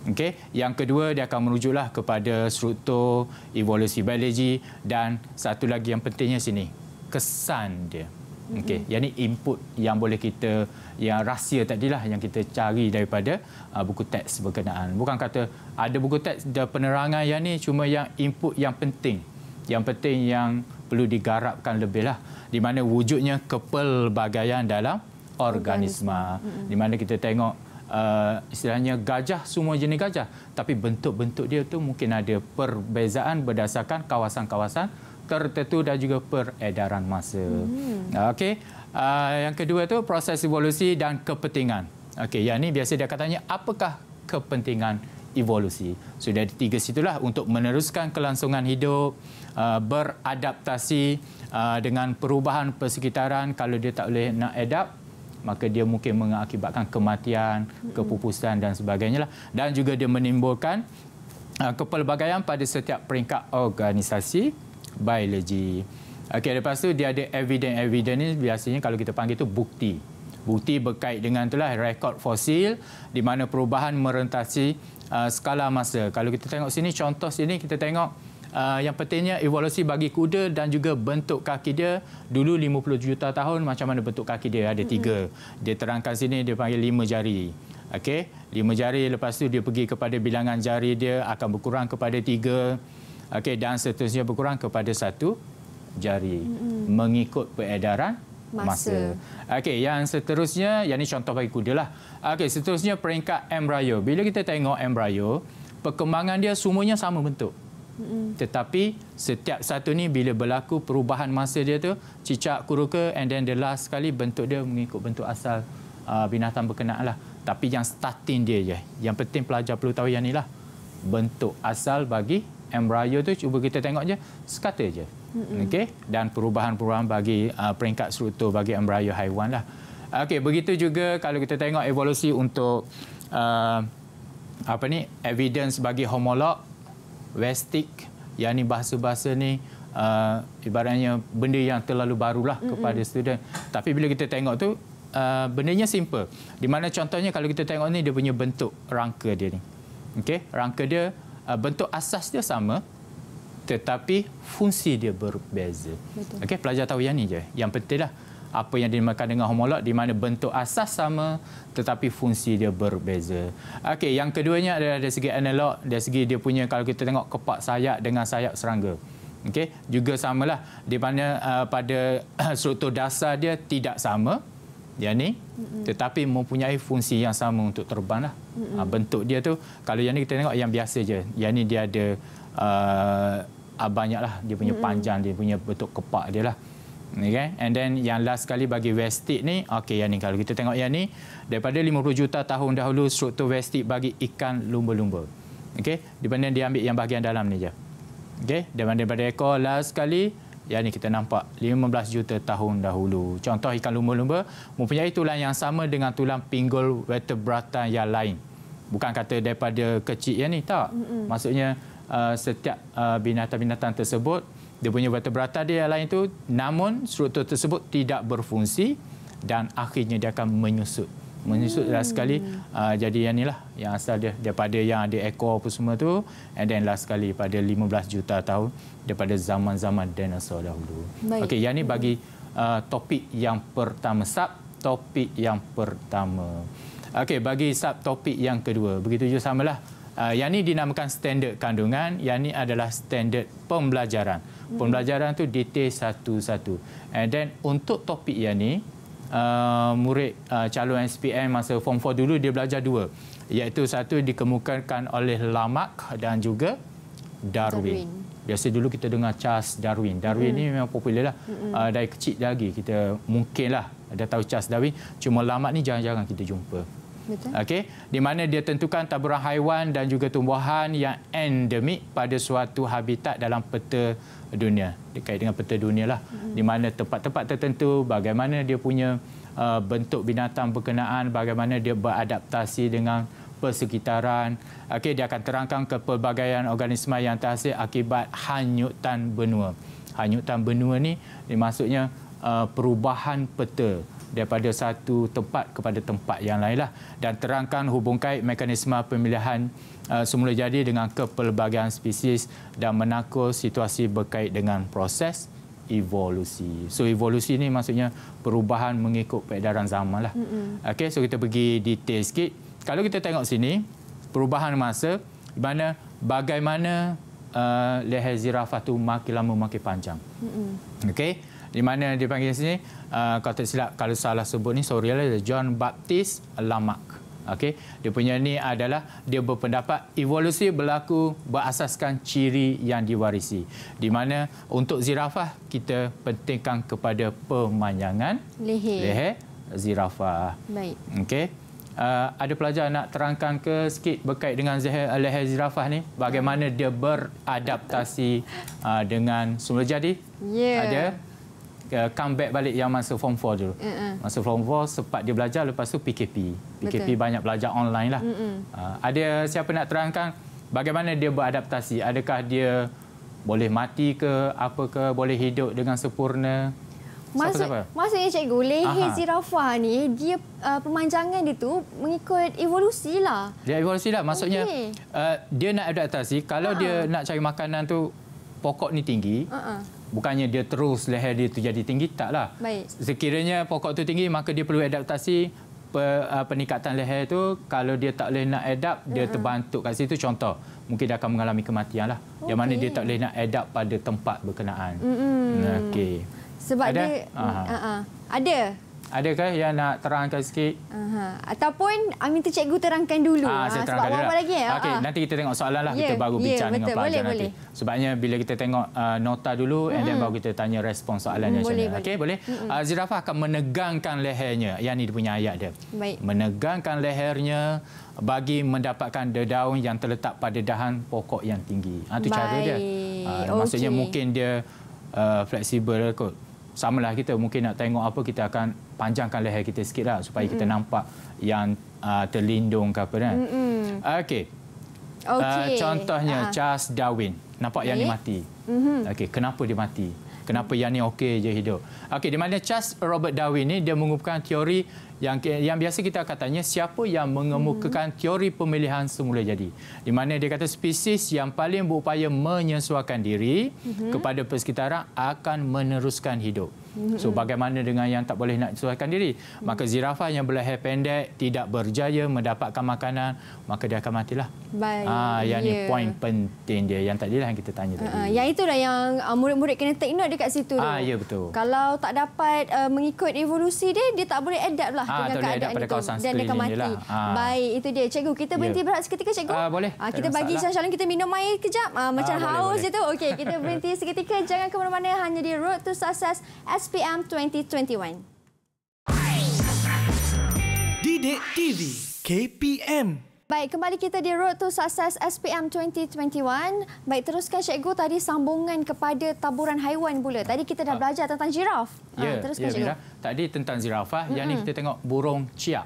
Okey, yang kedua dia akan merujuklah kepada struktur evolusi biologi dan satu lagi yang pentingnya sini, kesan dia. Okey, mm-hmm. input yang boleh kita yang rahsia tadilah yang kita cari daripada uh, buku teks berkenaan. Bukan kata ada buku teks ada penerangan yang ni cuma yang input yang penting. Yang penting yang perlu digarapkan lebihlah di mana wujudnya kepelbagaian dalam organisma. organisma. Mm-hmm. Di mana kita tengok uh, istilahnya gajah semua jenis gajah tapi bentuk-bentuk dia tu mungkin ada perbezaan berdasarkan kawasan-kawasan tertentu dan juga peredaran masa. Hmm. Okey, uh, yang kedua tu proses evolusi dan kepentingan. Okey, yang ni biasa dia katanya apakah kepentingan evolusi. Sudah so, ada tiga situlah untuk meneruskan kelangsungan hidup, uh, beradaptasi uh, dengan perubahan persekitaran kalau dia tak boleh nak adapt maka dia mungkin mengakibatkan kematian, hmm. kepupusan dan sebagainya lah. Dan juga dia menimbulkan uh, kepelbagaian pada setiap peringkat organisasi biologi. Okey, lepas tu dia ada evidence-evidence ni biasanya kalau kita panggil tu bukti. Bukti berkait dengan itulah rekod fosil di mana perubahan merentasi uh, skala masa. Kalau kita tengok sini contoh sini kita tengok uh, yang pentingnya evolusi bagi kuda dan juga bentuk kaki dia dulu 50 juta tahun macam mana bentuk kaki dia ada tiga hmm. dia terangkan sini dia panggil lima jari okey lima jari lepas tu dia pergi kepada bilangan jari dia akan berkurang kepada tiga okey dan seterusnya berkurang kepada satu jari mm-hmm. mengikut peredaran masa. masa. Okey, yang seterusnya, yang ini contoh bagi kuda lah. Okey, seterusnya peringkat embryo. Bila kita tengok embryo, perkembangan dia semuanya sama bentuk. Tetapi setiap satu ni bila berlaku perubahan masa dia tu, cicak kuruka and then the last sekali bentuk dia mengikut bentuk asal uh, binatang berkenaan lah. Tapi yang starting dia je. Yang penting pelajar perlu tahu yang ni lah. Bentuk asal bagi embryo tu cuba kita tengok je, sekata je. Okay? Dan perubahan-perubahan bagi uh, peringkat struktur bagi embryo haiwan lah. Okay, begitu juga kalau kita tengok evolusi untuk uh, apa ni evidence bagi homolog westik yang bahasa-bahasa ni uh, ibaratnya benda yang terlalu barulah mm-hmm. kepada student tapi bila kita tengok tu uh, nya simple di mana contohnya kalau kita tengok ni dia punya bentuk rangka dia ni okey rangka dia uh, bentuk asas dia sama tetapi fungsi dia berbeza okey pelajar tahu yang ni je yang pentinglah apa yang dinamakan dengan homolog di mana bentuk asas sama tetapi fungsi dia berbeza. Okey, yang keduanya adalah dari segi analog, dari segi dia punya kalau kita tengok kepak sayap dengan sayap serangga. Okey, juga samalah di mana uh, pada struktur dasar dia tidak sama. Yang ni tetapi mempunyai fungsi yang sama untuk terbang lah. Ha, ah, bentuk dia tu kalau yang ni kita tengok yang biasa je. Yang ni dia ada uh, ah, banyaklah dia punya panjang dia punya bentuk kepak dia lah. Okay? And then yang last sekali bagi vestik ni, okey yang ni kalau kita tengok yang ni, daripada 50 juta tahun dahulu struktur vestik bagi ikan lumba-lumba. Okey, dibanding dia ambil yang bahagian dalam ni je. Okey, dibanding daripada ekor last sekali, yang ni kita nampak 15 juta tahun dahulu. Contoh ikan lumba-lumba mempunyai tulang yang sama dengan tulang pinggul vertebrata yang lain. Bukan kata daripada kecil ya ni, tak. Mm-mm. Maksudnya uh, setiap uh, binatang-binatang tersebut dia punya vertebrata dia yang lain tu namun struktur tersebut tidak berfungsi dan akhirnya dia akan menyusut menyusut last hmm. sekali uh, jadi yang inilah yang asal dia daripada yang ada ekor apa semua tu and then last sekali pada 15 juta tahun daripada zaman-zaman dinosaur dahulu okey yang ni bagi uh, topik yang pertama sub topik yang pertama okey bagi sub topik yang kedua begitu juga samalah uh, yang ni dinamakan standard kandungan yang ni adalah standard pembelajaran Mm-hmm. Pembelajaran tu detail satu-satu. And then untuk topik yang ni, uh, murid uh, calon SPM masa form 4 dulu dia belajar dua. Iaitu satu dikemukakan oleh Lamak dan juga Darwin. Darwin. Biasa dulu kita dengar Charles Darwin. Darwin mm. ni memang popular lah. hmm Uh, dari kecil lagi kita mungkin lah ada tahu Charles Darwin. Cuma Lamak ni jangan-jangan kita jumpa. Okay, di mana dia tentukan taburan haiwan dan juga tumbuhan yang endemik pada suatu habitat dalam peta dunia. Dikait dengan peta dunia lah, -hmm. Di mana tempat-tempat tertentu bagaimana dia punya uh, bentuk binatang berkenaan, bagaimana dia beradaptasi dengan persekitaran. Okay, dia akan terangkan kepelbagaian organisma yang terhasil akibat hanyutan benua. Hanyutan benua ni maksudnya uh, perubahan peta daripada satu tempat kepada tempat yang lainlah dan terangkan hubung kait mekanisme pemilihan uh, semula jadi dengan kepelbagaian spesies dan menakul situasi berkait dengan proses evolusi. So evolusi ni maksudnya perubahan mengikut peredaran zaman lah. Okay, so kita pergi detail sikit. Kalau kita tengok sini, perubahan masa di mana bagaimana uh, leher zirafah tu makin lama makin panjang. Okay di mana dia panggil sini uh, kalau tak silap kalau salah sebut ni sorry lah John Baptist Lamarck okey dia punya ni adalah dia berpendapat evolusi berlaku berasaskan ciri yang diwarisi di mana untuk zirafah kita pentingkan kepada pemanjangan leher, leher zirafah baik okey Uh, ada pelajar nak terangkan ke sikit berkait dengan leher, leher zirafah ni bagaimana dia beradaptasi uh, dengan semula jadi? Yeah. Ada? Uh, comeback balik yang masa form 4 dulu. Uh-uh. Masa form 4 sempat dia belajar lepas tu PKP. PKP Betul. banyak belajar online lah. Uh-uh. Uh, ada siapa nak terangkan bagaimana dia beradaptasi? Adakah dia boleh mati ke apa ke boleh hidup dengan sempurna? Maksud, maksudnya cikgu, leher zirafah ni dia uh, pemanjangan dia tu mengikut evolusi lah. Dia evolusi lah. Maksudnya okay. uh, dia nak adaptasi kalau ha dia nak cari makanan tu pokok ni tinggi bukannya dia terus leher dia tu jadi tinggi taklah sekiranya pokok tu tinggi maka dia perlu adaptasi uh, peningkatan leher tu kalau dia tak boleh nak adapt dia mm -hmm. terbantuk kat situ contoh mungkin dia akan mengalami kematian lah okay. yang mana dia tak boleh nak adapt pada tempat berkenaan mm -hmm. okey sebab ada? dia uh -huh. Uh -huh. ada Adakah yang nak terangkan sikit? Uh-huh. Ataupun I ah, minta cikgu terangkan dulu. Ha, saya terangkan sebab apa lagi? Lah. Eh? Okey, uh-huh. nanti kita tengok soalan lah. Yeah, kita baru ya, bincang yeah, betul. dengan pelajar boleh, nanti. Boleh. Sebabnya bila kita tengok uh, nota dulu hmm. and then baru kita tanya respon soalannya. Hmm, boleh, boleh. Okey, boleh? Uh, Zirafah akan menegangkan lehernya. Yang ini dia punya ayat dia. Baik. Menegangkan lehernya bagi mendapatkan dedaun yang terletak pada dahan pokok yang tinggi. Itu ha, cara dia. Uh, okay. Maksudnya mungkin dia uh, fleksibel kot. Sama lah kita mungkin nak tengok apa kita akan panjangkan leher kita sikitlah supaya mm-hmm. kita nampak yang uh, terlindung ke apa kan. Mm-hmm. Okey. Ah, okay. Uh, contohnya uh Charles Darwin nampak okay. yang ni eh? mati. Mm-hmm. Okey, kenapa dia mati? Kenapa mm-hmm. yang ni okey je hidup? Okey, di mana Charles Robert Darwin ni dia mengumumkan teori yang yang biasa kita akan tanya siapa yang mengemukakan hmm. teori pemilihan semula jadi di mana dia kata spesies yang paling berupaya menyesuaikan diri hmm. kepada persekitaran akan meneruskan hidup mhm. So bagaimana dengan yang tak boleh nak sesuaikan diri? Maka mhm. zirafah yang berleher pendek tidak berjaya mendapatkan makanan, maka dia akan matilah. Baik. Ah, yang ini yeah. poin penting dia yang tadilah yang kita tanya tadi. Uh, uh, yang itulah yang uh, murid-murid kena take note dekat situ. Ah, ya yeah, betul. Kalau tak dapat uh, mengikut evolusi dia, dia tak boleh adaptlah ha, dengan keadaan dia pada kawasan dan dia mati. Ha. Baik, itu dia. Cikgu, kita ya. berhenti yeah. berat seketika, Cikgu? Ha, boleh. Ha, kita bagi calon-calon kita minum air kejap. Ha, macam ha, haus boleh, tu. Okey, kita berhenti seketika. Jangan ke mana-mana. Hanya di Road to Success SPM 2021. Didik TV KPM Baik, kembali kita di Road to Success SPM 2021. Baik, teruskan Cikgu tadi sambungan kepada taburan haiwan pula. Tadi kita dah ah. belajar tentang jiraf. Ah, ya, ha, teruskan ya, Cikgu. Mira. Tadi tentang jiraf. Ha. Ah. Yang ini kita tengok burung ciak.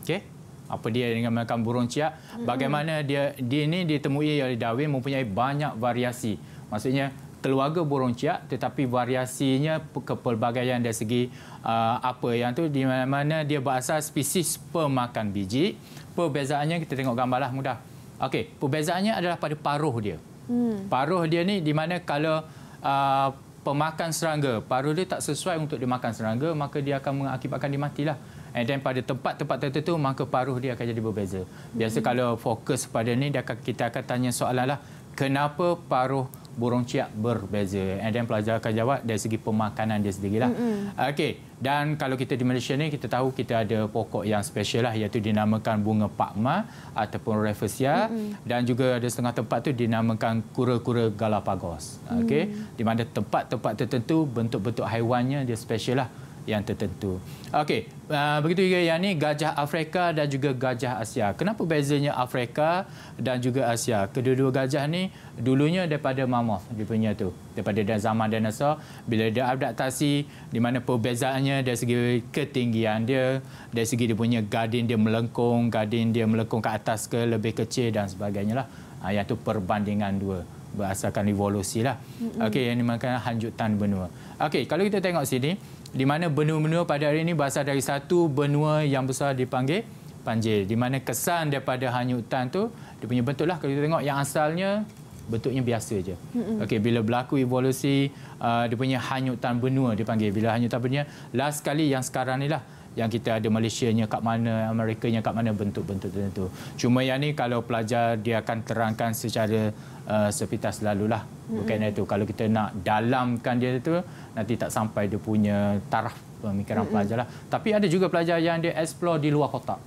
Okey. Apa dia dengan makan burung ciak? Bagaimana dia, dia ini ditemui oleh Darwin mempunyai banyak variasi. Maksudnya, keluarga burung ciak tetapi variasinya kepelbagaian dari segi uh, apa yang tu di mana-mana dia berasal spesies pemakan biji. Perbezaannya kita tengok gambarlah mudah. Okey, perbezaannya adalah pada paruh dia. Hmm. Paruh dia ni di mana kalau uh, pemakan serangga, paruh dia tak sesuai untuk dimakan serangga, maka dia akan mengakibatkan dia matilah. And then pada tempat-tempat tertentu, maka paruh dia akan jadi berbeza. Biasa hmm. kalau fokus pada ini, dia kita akan tanya soalan lah, kenapa paruh burung ciak berbeza. And then pelajar akan jawab dari segi pemakanan dia sendirilah. Mm -hmm. Ah, Okey, dan kalau kita di Malaysia ni kita tahu kita ada pokok yang special lah iaitu dinamakan bunga pakma ataupun refersia mm -hmm. dan juga ada setengah tempat tu dinamakan kura-kura galapagos. Ah, Okey, mm. di mana tempat-tempat tertentu bentuk-bentuk haiwannya dia special lah yang tertentu. Okey, uh, begitu juga yang ini gajah Afrika dan juga gajah Asia. Kenapa bezanya Afrika dan juga Asia? Kedua-dua gajah ni dulunya daripada mamut dia punya tu. Daripada zaman dinosaur bila dia adaptasi di mana perbezaannya dari segi ketinggian dia, dari segi dia punya gadin dia melengkung, gadin dia melengkung ke atas ke lebih kecil dan sebagainya lah. Ha, yang itu perbandingan dua berasaskan evolusi lah. Okey, yang dimakan hanjutan benua. Okey, kalau kita tengok sini, di mana benua-benua pada hari ini berasal dari satu benua yang besar dipanggil Panjil. Di mana kesan daripada hanyutan tu dia punya bentuk lah. Kalau kita tengok yang asalnya bentuknya biasa je. Okey, bila berlaku evolusi, uh, dia punya hanyutan benua dipanggil. Bila hanyutan benua, last kali yang sekarang ni lah yang kita ada Malaysianya kat mana, Amerikanya kat mana bentuk-bentuk tertentu. Cuma yang ni kalau pelajar dia akan terangkan secara uh, sepintas lalulah. Bukan mm-hmm. itu kalau kita nak dalamkan dia itu, nanti tak sampai dia punya taraf pemikiran mm-hmm. pelajar lah. Tapi ada juga pelajar yang dia explore di luar kotak.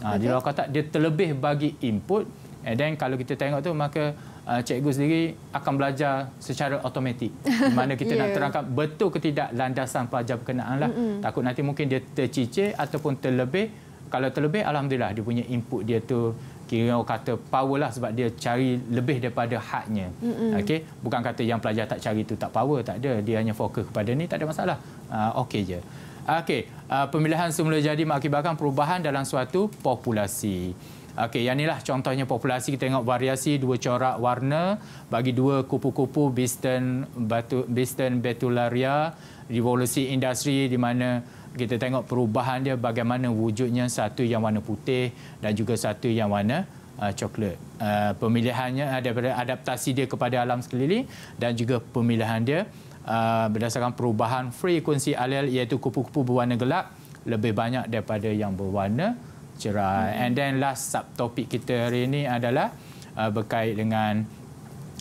Okay. Ah, di luar kotak dia terlebih bagi input and then kalau kita tengok tu maka uh, cikgu sendiri akan belajar secara automatik. Di mana kita yeah. nak ya. terangkan betul ke tidak landasan pelajar berkenaanlah. Mm -hmm. Takut nanti mungkin dia tercicir ataupun terlebih. Kalau terlebih, Alhamdulillah dia punya input dia tu kira orang kata power lah sebab dia cari lebih daripada haknya. Mm -hmm. okay? Bukan kata yang pelajar tak cari tu tak power, tak ada. Dia hanya fokus kepada ni, tak ada masalah. Uh, Okey je. Okey, uh, pemilihan semula jadi mengakibatkan perubahan dalam suatu populasi. Okey, yang inilah contohnya populasi kita tengok variasi dua corak warna bagi dua kupu-kupu Bisten batu Bisten betularia revolusi industri di mana kita tengok perubahan dia bagaimana wujudnya satu yang warna putih dan juga satu yang warna uh, coklat. Uh, pemilihannya pada adaptasi dia kepada alam sekeliling dan juga pemilihan dia uh, berdasarkan perubahan frekuensi alel iaitu kupu-kupu berwarna gelap lebih banyak daripada yang berwarna cerai. Mm-hmm. And then last sub topik kita hari ini adalah uh, berkait dengan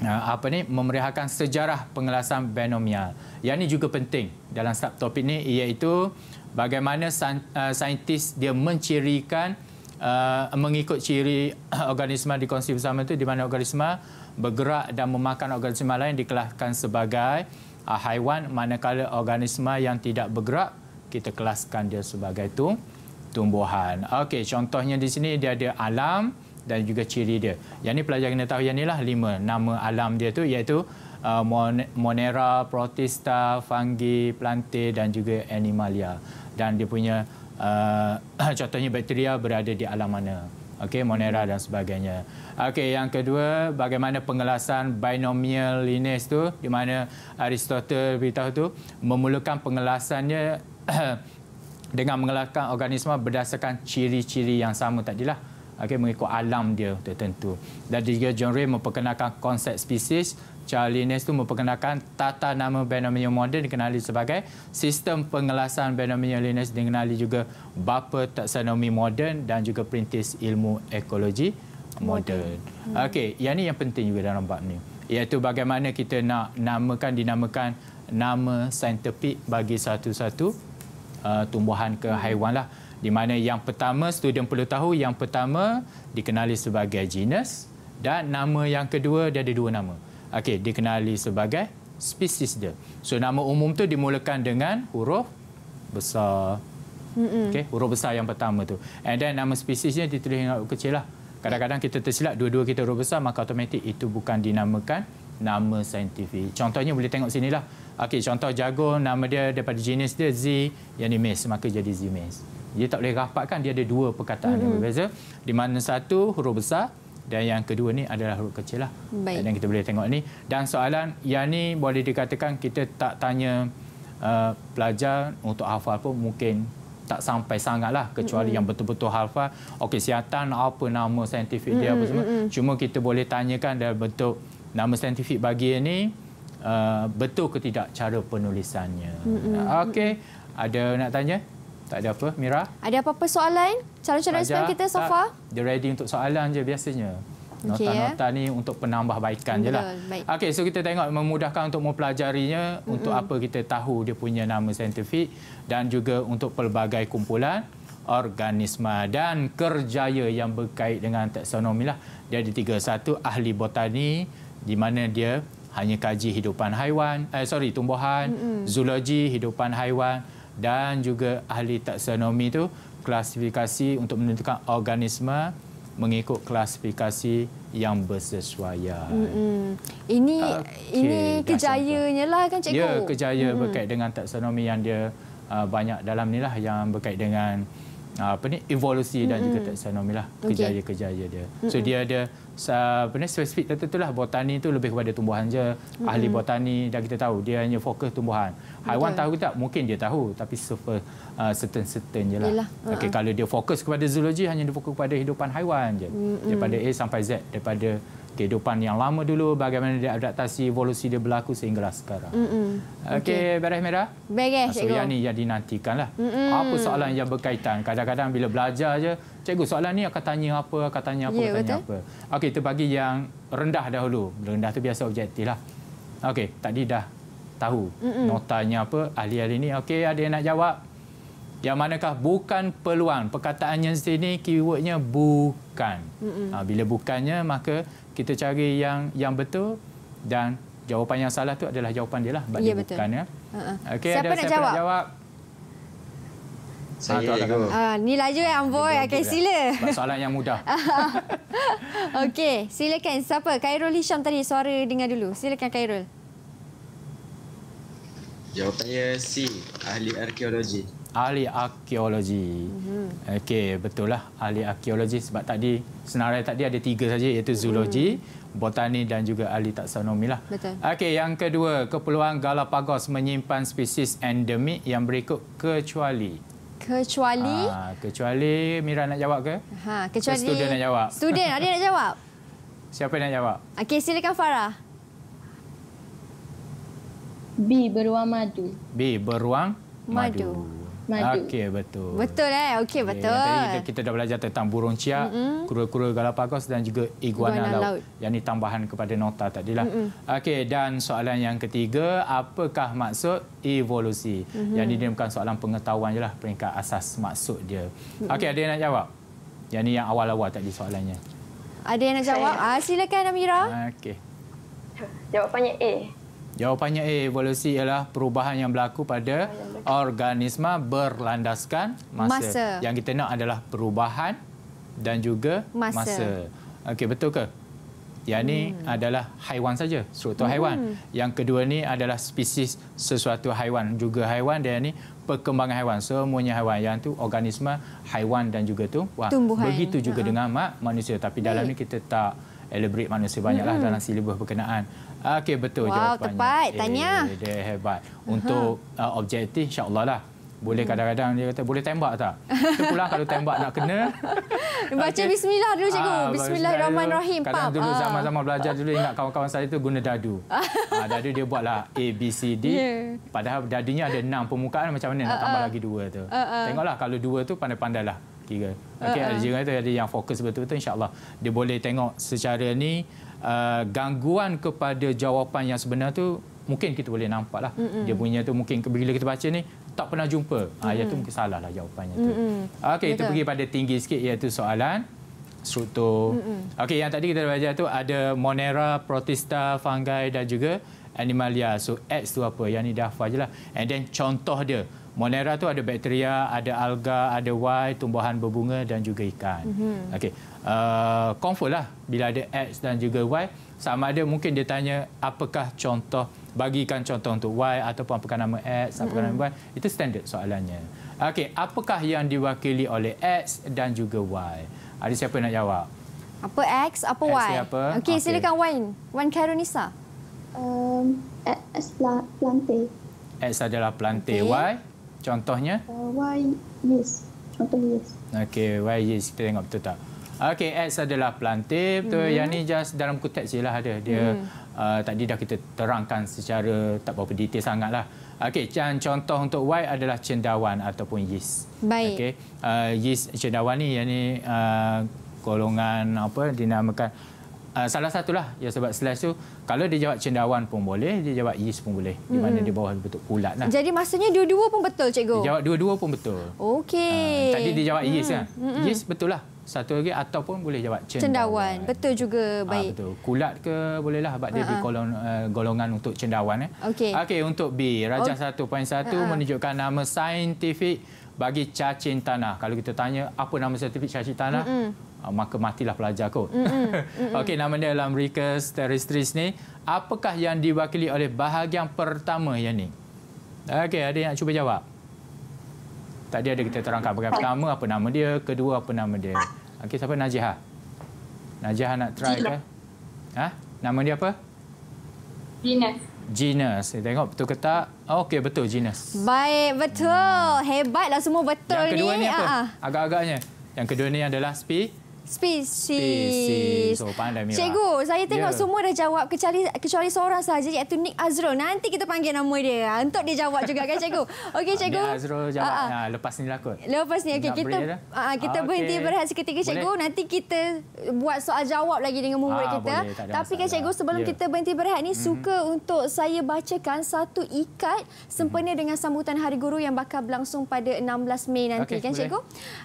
uh, apa ni memeriahkan sejarah pengelasan binomial. Yang ini juga penting dalam sub topik ini iaitu bagaimana uh, saintis dia mencirikan uh, mengikut ciri organisma dikongsi bersama itu di mana organisma bergerak dan memakan organisma lain dikelaskan sebagai uh, haiwan manakala organisma yang tidak bergerak kita kelaskan dia sebagai tumbuh tumbuhan. Okey, contohnya di sini dia ada alam dan juga ciri dia. Yang ni pelajar kena tahu yang inilah lima nama alam dia tu iaitu uh, Monera, Protista, Fungi, Plante dan juga Animalia. Dan dia punya uh, contohnya bakteria berada di alam mana. Okey, Monera dan sebagainya. Okey, yang kedua bagaimana pengelasan binomial lineage tu di mana Aristotle beritahu tu memulakan pengelasannya dengan mengelakkan organisma berdasarkan ciri-ciri yang sama tadilah okay mengikut alam dia tertentu dan juga John Ray memperkenalkan konsep spesies Charles Linnaeus itu memperkenalkan tata nama binomial moden dikenali sebagai sistem pengelasan binomial Linnaeus dikenali juga bapa taksonomi moden dan juga perintis ilmu ekologi moden. Hmm. Okey, yang ini yang penting juga dalam bab ni iaitu bagaimana kita nak namakan dinamakan nama saintifik bagi satu-satu Uh, tumbuhan ke haiwan lah. Di mana yang pertama student perlu tahu yang pertama dikenali sebagai genus dan nama yang kedua dia ada dua nama. Okey, dikenali sebagai spesies. dia. So nama umum tu dimulakan dengan huruf besar. Okay, huruf besar yang pertama tu. And then nama spesiesnya ditulis dengan huruf kecil lah. Kadang-kadang kita tersilap dua-dua kita huruf besar maka automatik itu bukan dinamakan nama saintifik. Contohnya boleh tengok sinilah. lah. Okey, contoh jagung nama dia daripada jenis dia Z yang ni mes maka jadi Z mes. Dia tak boleh rapatkan dia ada dua perkataan mm-hmm. yang hmm. berbeza. Di mana satu huruf besar dan yang kedua ni adalah huruf kecil lah. Baik. Dan kita boleh tengok ni. Dan soalan yang ni boleh dikatakan kita tak tanya uh, pelajar untuk hafal pun mungkin tak sampai sangat lah kecuali mm-hmm. yang betul-betul hafal. Okey, siatan apa nama saintifik dia mm-hmm. apa hmm, semua. Mm-hmm. Cuma kita boleh tanyakan dalam bentuk nama saintifik bagi ini. ni uh, betul ke tidak cara penulisannya. Mm-hmm. Okey, ada nak tanya? Tak ada apa, Mira? Ada apa-apa soalan? Calon-calon respon kita so far? Dia ready untuk soalan je biasanya. Nota-nota okay, ya? ni untuk penambahbaikan je lah. Okey, so kita tengok memudahkan untuk mempelajarinya mm-hmm. untuk apa kita tahu dia punya nama saintifik dan juga untuk pelbagai kumpulan organisma dan kerjaya yang berkait dengan taksonomi lah. Dia ada tiga. Satu, ahli botani di mana dia hanya kaji hidupan haiwan, eh, sorry tumbuhan, mm-hmm. zoologi hidupan haiwan dan juga ahli taksonomi itu klasifikasi untuk menentukan organisma mengikut klasifikasi yang bersesuaian. Mm-hmm. Ini okay, ini kejayaannya lah kan cikgu. Ya, kejayaan mm-hmm. berkait dengan taksonomi yang dia uh, banyak dalam inilah yang berkait dengan Ah, apa ni evolusi dan mm-hmm. juga taksonomi lah kejaya-kejaya dia. So mm-hmm. dia ada apa ni spesifik tentu lah botani tu lebih kepada tumbuhan je. Mm-hmm. Ahli botani dah kita tahu dia hanya fokus tumbuhan. Haiwan okay. tahu ke tak? Mungkin dia tahu tapi super uh, ah, certain certain je lah. Okey uh-huh. kalau dia fokus kepada zoologi hanya dia fokus kepada hidupan haiwan je. Mm-hmm. Daripada A sampai Z daripada kehidupan yang lama dulu bagaimana dia adaptasi evolusi dia berlaku sehinggalah sekarang. Mm-hmm. Okey, okay. Beres Merah. Beres, so, Cikgu. Yang ini yang dinantikanlah. Mm-hmm. Apa soalan yang berkaitan? Kadang-kadang bila belajar aja, Cikgu soalan ni akan tanya apa, akan tanya apa, yeah, tanya apa. Okey, kita bagi yang rendah dahulu. Rendah tu biasa objektif lah. Okey, tadi dah tahu Mm-mm. notanya apa, ahli-ahli ini. Okey, ada yang nak jawab? Yang manakah bukan peluang. Perkataannya sini, keywordnya bukan. Ha, bila bukannya, maka kita cari yang yang betul dan jawapan yang salah tu adalah jawapan dia lah. Ya, betul. Bukan, ya. uh -huh. okay, siapa ada, nak siapa jawab? Nak jawab? Saya ah, ah ni laju ya Amboy. Okey, sila. Soalan yang mudah. Okey, silakan siapa? Khairul Hisham tadi suara dengar dulu. Silakan Khairul. Jawapannya C, ahli arkeologi ahli arkeologi. Mm-hmm. Okey, betul lah ahli arkeologi sebab tadi senarai tadi ada tiga saja iaitu zoologi, mm-hmm. botani dan juga ahli taksonomi lah. Okey, yang kedua, kepulauan Galapagos menyimpan spesies endemik yang berikut kecuali kecuali ha, kecuali Mira nak jawab ke? Ha, kecuali ke student nak jawab. Student, ada nak jawab? Siapa nak jawab? Okey, silakan Farah. B beruang madu. B beruang madu madu. Okey betul. Betul eh. Okey betul. Okay. Kita, kita dah belajar tentang burung ciak, kura-kura galapagos dan juga iguana, iguana laut. laut. Yang ini tambahan kepada nota tadi Mm -hmm. Okey dan soalan yang ketiga, apakah maksud evolusi? Mm -hmm. Yang ini bukan soalan pengetahuan jelah peringkat asas maksud dia. Mm -hmm. Okey ada yang nak jawab? Yang ini yang awal-awal tadi soalannya. Ada yang nak jawab? Ah, silakan Amira. Okey. Jawapannya A. Jawapannya A, evolusi ialah perubahan yang berlaku pada organisma berlandaskan masa. masa. Yang kita nak adalah perubahan dan juga masa. masa. Okey, betul ke? Yang ini hmm. adalah haiwan saja, struktur haiwan. Hmm. Yang kedua ni adalah spesies sesuatu haiwan. Juga haiwan dan ini perkembangan haiwan. Semuanya haiwan. Yang tu organisma haiwan dan juga tu wah, Tumbuhan. Begitu juga uh -huh. dengan mak manusia. Tapi dalam ni kita tak elaborate manusia banyaklah hmm. dalam silibus berkenaan Ah, okey betul wow, jawapannya. Wow tepat eh, tanya. Eh, dia hebat. Untuk uh, objektif insya-Allah lah. Boleh hmm. kadang-kadang dia kata boleh tembak tak? Kita pulang kalau tembak nak kena. Baca okay. bismillah dulu cikgu. Ah, Bismillahirrahmanirrahim. Kadang dulu zaman-zaman belajar dulu ingat kawan-kawan saya tu guna dadu. Ha, dadu dia buatlah A, B, C, D. Yeah. Padahal dadunya ada enam permukaan macam mana nak tambah lagi dua tu. Tengoklah kalau dua tu pandai-pandailah kira. Okey ada juga ada yang fokus betul-betul insya-Allah dia boleh tengok secara ni uh, gangguan kepada jawapan yang sebenar tu mungkin kita boleh nampak lah. Mm-hmm. Dia punya tu mungkin bila kita baca ni tak pernah jumpa. Ah, mm-hmm. Ayat tu mungkin salah lah jawapannya tu. Mm-hmm. Okey, kita pergi pada tinggi sikit iaitu soalan struktur. Mm-hmm. Okey, yang tadi kita dah belajar tu ada Monera, Protista, Fungi dan juga Animalia. So, X tu apa? Yang ni dah hafal je lah. And then contoh dia. Monera tu ada bakteria, ada alga, ada Y, tumbuhan berbunga dan juga ikan. Mm-hmm. Okey, uh, comfort lah bila ada X dan juga Y. Sama ada mungkin dia tanya apakah contoh, bagikan contoh untuk Y ataupun apakah nama X, apakah mm -hmm. nama Y. Itu standard soalannya. Okey, apakah yang diwakili oleh X dan juga Y? Ada siapa nak jawab? Apa X, apa X Y? Apa? Okey, okay. silakan Wan. Wan Karunisa. Um, X adalah plante. X adalah plante. Okay. Y, contohnya? Uh, y, yes. Contoh yes. Okey, Y, yes. Kita tengok betul tak? Okey, X adalah plantip. Betul. Mm -hmm. Yang ni just dalam kutip je lah ada. Dia, mm. uh, tadi dah kita terangkan secara tak berapa detail sangatlah. Okey, contoh untuk Y adalah cendawan ataupun yeast. Baik. Okay. Uh, yeast cendawan ni, yang ni uh, golongan apa dinamakan. Uh, salah satulah ya sebab slash tu kalau dia jawab cendawan pun boleh dia jawab yeast pun boleh di mana hmm. dia bawah bentuk bulat lah. jadi maksudnya dua-dua pun betul cikgu dia jawab dua-dua pun betul okey uh, tadi dia jawab hmm. yeast kan hmm. hmm, hmm. yeast betul lah satu lagi ataupun boleh jawab cendawan. cendawan. Eh. Betul juga ah, baik. Ha, betul. Kulat ke bolehlah sebab dia di ha, ha. kolong, uh, eh, golongan untuk cendawan eh. Okey. Okey untuk B, rajah oh. 1.1 menunjukkan nama saintifik bagi cacing tanah. Kalau kita tanya apa nama saintifik cacing tanah? Mm -mm. Maka matilah pelajar kot. Mm -mm. Okey nama dia dalam rikas terrestris ni, apakah yang diwakili oleh bahagian pertama yang ni? Okey ada yang cuba jawab? Tadi ada kita terangkan bagaimana pertama apa nama dia, kedua apa nama dia. Okey, siapa Najiha? Najiha nak try ke? Ha? Nama dia apa? Genus. Genus. Tengok betul ke tak? Okey, betul genus. Baik, betul. Hmm. Hebatlah semua betul ni. Yang kedua ni, ni apa? Ha, ha. Agak-agaknya. Yang kedua ni adalah Spi. Spesies. So, oh, pandai Mira. Cikgu, saya tengok yeah. semua dah jawab kecuali, kecuali seorang sahaja iaitu Nick Azrul. Nanti kita panggil nama dia ah, untuk dia jawab juga kan cikgu. Okey ah, cikgu. Nick Azrul jawab uh, uh. lepas ni lah kot. Lepas ni. Okay kita uh, kita okay. berhenti berehat seketika cikgu. Boleh. Nanti kita buat soal jawab lagi dengan murid ha, kita. Boleh, Tapi kan cikgu sebelum yeah. kita berhenti berhenti ni mm -hmm. suka untuk saya bacakan satu ikat sempena mm -hmm. dengan sambutan Hari Guru yang bakal berlangsung pada 16 Mei nanti okay, kan boleh. cikgu.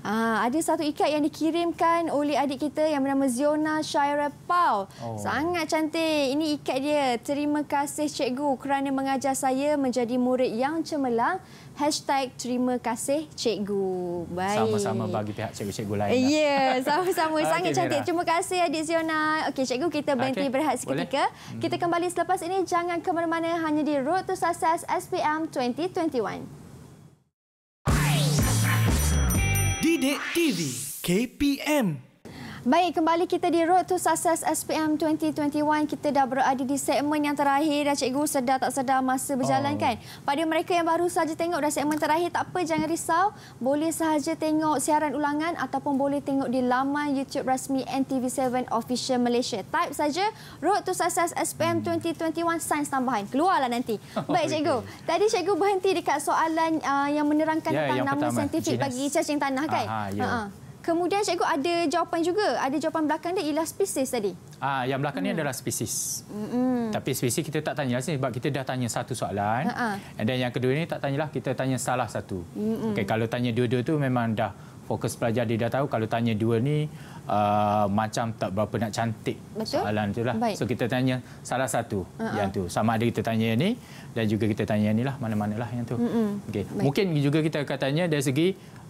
Uh, ada satu ikat yang dikirimkan oleh oleh adik kita yang bernama Ziona Shaira Pau. Oh. Sangat cantik. Ini ikat dia. Terima kasih cikgu kerana mengajar saya menjadi murid yang cemerlang. Hashtag terima kasih cikgu. Baik. Sama-sama bagi pihak cikgu-cikgu lain. Lah. Ya, yeah, sama-sama. Sangat okay, cantik. Terima kasih adik Ziona. Okey, cikgu kita berhenti okay. berehat seketika. Boleh. Hmm. Kita kembali selepas ini. Jangan ke mana-mana hanya di Road to Success SPM 2021. Didik TV KPM Baik, kembali kita di Road to Success SPM 2021. Kita dah berada di segmen yang terakhir dah cikgu sedar tak sedar masa berjalan oh. kan. Pada mereka yang baru saja tengok dah segmen terakhir tak apa jangan risau. Boleh sahaja tengok siaran ulangan ataupun boleh tengok di laman YouTube rasmi NTV7 Official Malaysia. Type saja Road to Success SPM 2021 hmm. sains tambahan. Keluarlah nanti. Baik cikgu. Okay. Tadi cikgu berhenti dekat soalan uh, yang menerangkan yeah, tentang yang nama saintifik bagi cacing tanah kan? Ya. Ha. yeah. Ha. uh-huh. Kemudian cikgu ada jawapan juga. Ada jawapan belakang dia ialah spesies tadi. Ah, yang belakang hmm. ni adalah spesies. Hmm. Tapi spesies kita tak tanya sebab kita dah tanya satu soalan. Ha -ha. Dan yang kedua ni tak tanyalah kita tanya salah satu. Hmm. Okay, kalau tanya dua-dua tu memang dah fokus pelajar dia dah tahu. Kalau tanya dua ni uh, macam tak berapa nak cantik Betul? soalan tu lah. Baik. So kita tanya salah satu ha -ha. yang tu. Sama ada kita tanya yang ni dan juga kita tanya yang ni lah mana-mana lah yang tu. Hmm. Okay. Mungkin juga kita akan tanya dari segi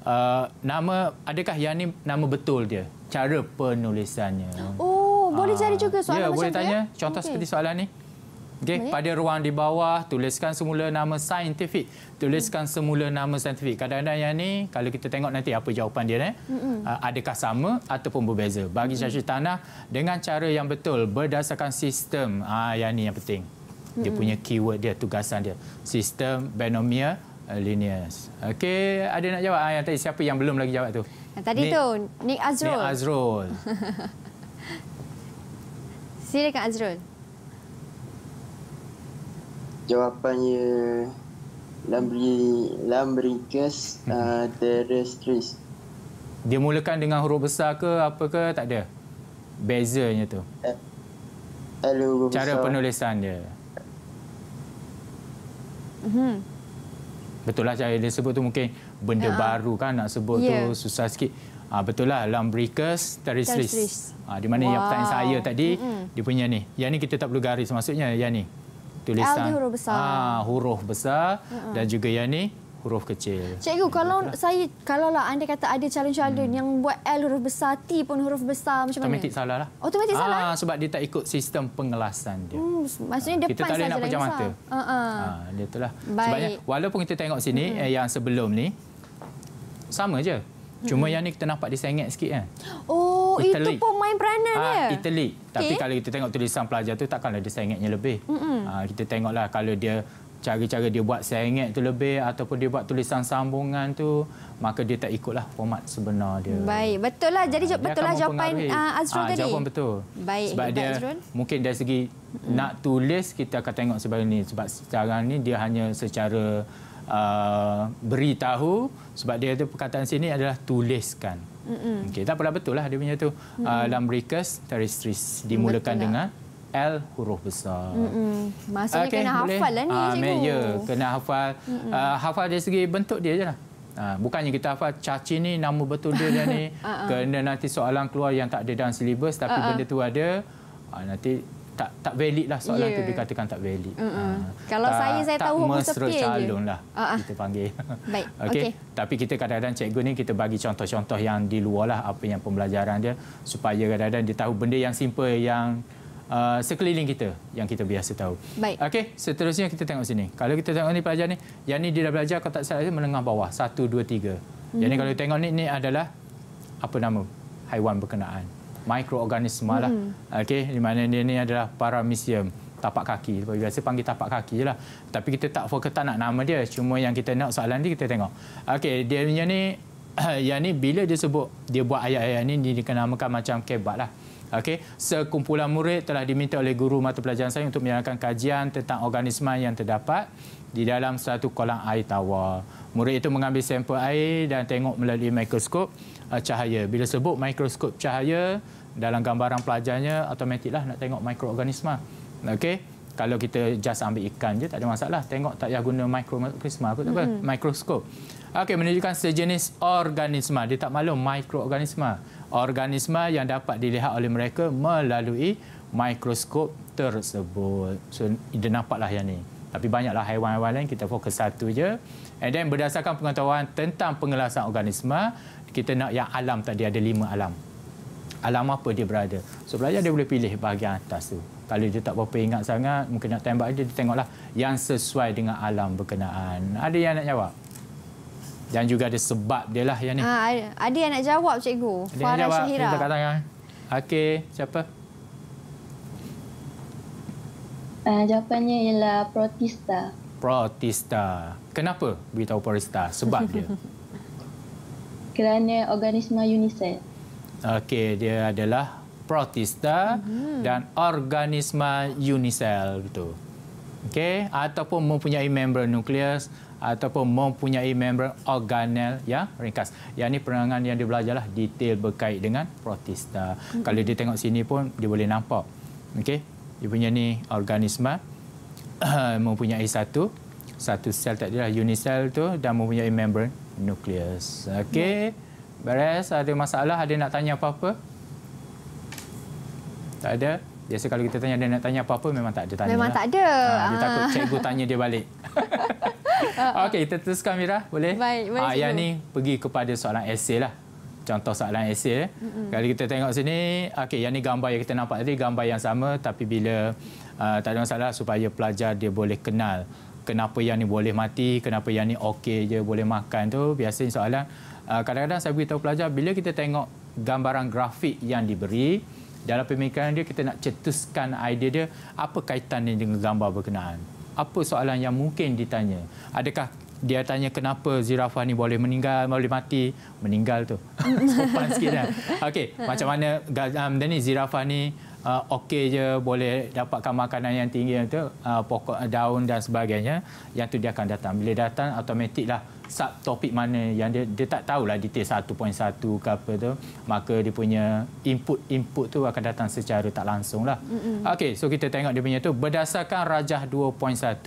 Uh, nama adakah yang ni nama betul dia? Cara penulisannya. Oh, uh, boleh ah. cari juga soalan ya, macam ni. Ya, boleh tanya dia? contoh okay. seperti soalan ni. Okay, pada ruang di bawah tuliskan semula nama saintifik. Tuliskan hmm. semula nama saintifik. Kadang-kadang yang ni kalau kita tengok nanti apa jawapan dia eh? hmm. uh, Adakah sama ataupun berbeza? Bagi hmm. cacat tanah dengan cara yang betul berdasarkan sistem. Ah, yang ni yang penting. Dia punya keyword dia, tugasan dia. Sistem binomial Eh, Linus. Okey, ada nak jawab ah, yang tadi siapa yang belum lagi jawab tu? Yang tadi Nick, tu Nick Azrul. Nick Azrul. Silakan Azrul. Jawapannya Lambri Lambrikes hmm. uh, terrestris. Dia mulakan dengan huruf besar ke apa ke tak ada. Bezanya tu. Hello, eh, Cara besar. penulisan dia. Hmm. Betul lah cara dia sebut tu mungkin benda uh, baru kan nak sebut yeah. tu ya. susah sikit. Ah, betul lah, lumbricus terrestris. Ah, di mana wow. yang pertanyaan saya tadi, Mm-mm. dia punya ni. Yang ni kita tak perlu garis maksudnya, yang ni. Tulisan. L ah, huruf besar. Ah, huruf besar Mm-mm. dan juga yang ni huruf kecil. Cikgu, kalau ya, saya kalau lah anda kata ada calon-calon hmm. yang buat L huruf besar, T pun huruf besar macam Automatik mana? Otomatik salah lah. Otomatik ah, salah? Sebab dia tak ikut sistem pengelasan dia. Hmm, maksudnya depan sahaja. Kita tak boleh lah, nak pejam mata. Uh -uh. Ha, dia itulah. Baik. Sebabnya, walaupun kita tengok sini hmm. eh, yang sebelum ni, sama je. Cuma hmm. yang ni kita nampak disengit sikit kan. Oh, Italy. itu pun main peranan ah, dia. Ha, Italy. Okay. Tapi kalau kita tengok tulisan pelajar tu takkanlah disengitnya lebih. Hmm. Ha, kita tengoklah kalau dia cara-cara dia buat sengit tu lebih ataupun dia buat tulisan sambungan tu maka dia tak ikutlah format sebenar dia. Baik, betul lah. Jadi uh, betul lah jawapan uh, Azrul uh, tadi. Jawapan betul. Baik, Sebab dia Azrul. mungkin dari segi hmm. nak tulis kita akan tengok sebab ni sebab sekarang ni dia hanya secara uh, beritahu sebab dia tu perkataan sini adalah tuliskan. Mm Okay, Okey, tak apalah betul lah dia punya tu. Uh, Lambricus teristris dimulakan betul lah. dengan lah. L huruf besar. Mm-hmm. Maksudnya okay, kena boleh? hafal lah ni, Aa, ah, cikgu. Ya, kena hafal. Mm-hmm. Uh, hafal dari segi bentuk dia je lah. Ha, bukannya kita hafal caci ni nama betul dia ni uh-uh. kena nanti soalan keluar yang tak ada dalam silibus tapi uh-uh. benda tu ada ha, nanti tak tak valid lah soalan yeah. tu ya. dikatakan tak valid. Uh-uh. Ha, Kalau tak, saya saya tak tahu mesra calon lah uh-uh. kita panggil. Baik. Okey. Okay. Tapi kita kadang-kadang cikgu ni kita bagi contoh-contoh yang di luar lah apa yang pembelajaran dia supaya kadang-kadang dia tahu benda yang simple yang uh, sekeliling kita yang kita biasa tahu. Baik. Okey, seterusnya kita tengok sini. Kalau kita tengok ni pelajar ni, yang ni dia dah belajar kotak salah ni menengah bawah. Satu, dua, tiga. Hmm. ni kalau tengok ni, ni adalah apa nama haiwan berkenaan. Mikroorganisma lah. hmm. lah. Okey, di mana dia ni adalah paramecium tapak kaki. Biasa panggil tapak kaki je lah. Tapi kita tak fokus tak nak nama dia. Cuma yang kita nak soalan ni kita tengok. Okey, dia punya ni, yang ni bila dia sebut dia buat ayat-ayat ni, dia dikenamakan macam kebat lah. Okey, sekumpulan murid telah diminta oleh guru mata pelajaran saya untuk menjalankan kajian tentang organisma yang terdapat di dalam satu kolam air tawar. Murid itu mengambil sampel air dan tengok melalui mikroskop eh, cahaya. Bila sebut mikroskop cahaya dalam gambaran pelajarnya automatiklah nak tengok mikroorganisma. Okey. Kalau kita just ambil ikan je tak ada masalah. Tengok tak payah guna mikroorganisma. aku tak apa. Mm-hmm. Mikroskop. Okey, menunjukkan sejenis organisma. Dia tak malu mikroorganisma organisma yang dapat dilihat oleh mereka melalui mikroskop tersebut. So, dia nampaklah yang ni. Tapi banyaklah haiwan-haiwan lain, kita fokus satu je. And then berdasarkan pengetahuan tentang pengelasan organisma, kita nak yang alam tadi, ada lima alam. Alam apa dia berada. So pelajar dia boleh pilih bahagian atas tu. Kalau dia tak berapa ingat sangat, mungkin nak tembak dia, dia tengoklah yang sesuai dengan alam berkenaan. Ada yang nak jawab? dan juga ada sebab dia lah yang ni. Ha, ada yang nak jawab cikgu. Ada Farah jawab. Syahira. Kita kat tangan. Okey, siapa? Uh, jawapannya ialah protista. Protista. Kenapa beritahu protista? Sebab dia? Kerana organisma unisel. Okey, dia adalah protista mm -hmm. dan organisma unisel Gitu. Okey, ataupun mempunyai membran nukleus ataupun mempunyai membran organel ya ringkas. Yang ini penerangan yang dibelajarlah detail berkait dengan protista. Mm -hmm. Kalau dia tengok sini pun dia boleh nampak. Okey, dia punya ni organisma mempunyai satu satu sel tak dia unisel tu dan mempunyai membran nukleus. Okey. Mm ya. -hmm. Beres, ada masalah, ada nak tanya apa-apa? Tak ada. Biasa kalau kita tanya dia nak tanya apa-apa memang tak ada tanya. Memang lah. tak ada. Ha, dia takut ah. cikgu tanya dia balik. Okey, kita teruskan Mira, boleh? Baik, baik. Ah, yang ni pergi kepada soalan esei lah. Contoh soalan esei. Eh. Mm-hmm. Kalau kita tengok sini, okey, yang ni gambar yang kita nampak tadi, gambar yang sama tapi bila uh, tak ada masalah supaya pelajar dia boleh kenal kenapa yang ni boleh mati, kenapa yang ni okey je boleh makan tu. Biasanya soalan uh, kadang-kadang saya beritahu pelajar bila kita tengok gambaran grafik yang diberi dalam pemikiran dia kita nak cetuskan idea dia apa kaitan dia dengan gambar berkenaan apa soalan yang mungkin ditanya? Adakah dia tanya kenapa zirafah ni boleh meninggal, boleh mati, meninggal tu. Sopan sikit kan. Okey, macam mana um, dan ni zirafah ni uh, okey je boleh dapatkan makanan yang tinggi tu, uh, pokok daun dan sebagainya, yang tu dia akan datang. Bila datang automatiklah lah topik mana yang dia, dia tak tahulah detail 1.1 ke apa tu maka dia punya input-input tu akan datang secara tak langsung lah mm-hmm. okay, so kita tengok dia punya tu berdasarkan rajah 2.1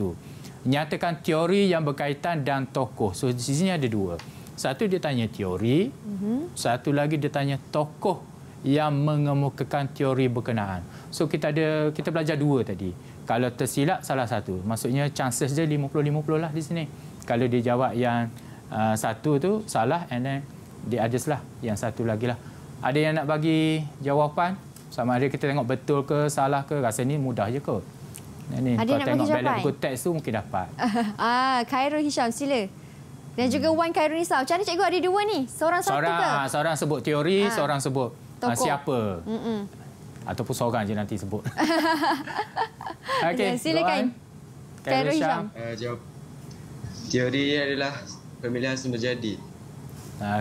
nyatakan teori yang berkaitan dan tokoh so di sini ada dua satu dia tanya teori mm-hmm. satu lagi dia tanya tokoh yang mengemukakan teori berkenaan so kita ada kita belajar dua tadi kalau tersilap salah satu maksudnya chances dia 50-50 lah di sini kalau dia jawab yang uh, satu tu salah and then dia ada lah yang satu lagi lah. Ada yang nak bagi jawapan? Sama ada kita tengok betul ke salah ke rasa ni mudah je ke. Ini ada kalau tengok balik buku teks tu mungkin dapat. ah, Khairul Hisham sila. Dan juga hmm. Wan Khairul Nisa. Macam mana cikgu ada dua ni? Seorang, seorang satu ke? Ah, seorang sebut teori, ah. seorang sebut ah, Tokoh. siapa. Mm -mm. Ataupun seorang je nanti sebut. okay, silakan. Khairul Hisham. Hisham. Uh, jawab, Teori dia adalah pemilihan semula jadi.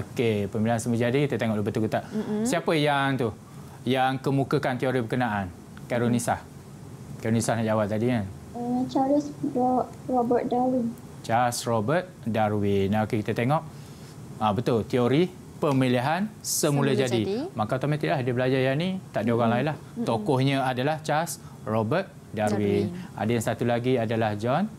Okey, pemilihan semula jadi kita tengok betul ke tak. Mm-hmm. Siapa yang tu? Yang kemukakan teori berkenaan? Karunisa. Karunisa nak jawab tadi kan? Eh, Charles Robert Darwin. Charles Robert Darwin. Okey, kita tengok. Ah betul, teori pemilihan semula, semula jadi. jadi. Maka automatiklah dia belajar yang ni, tak ada mm-hmm. orang lainlah. Tokohnya mm-hmm. adalah Charles Robert Darwin. Darwin. Ada yang satu lagi adalah John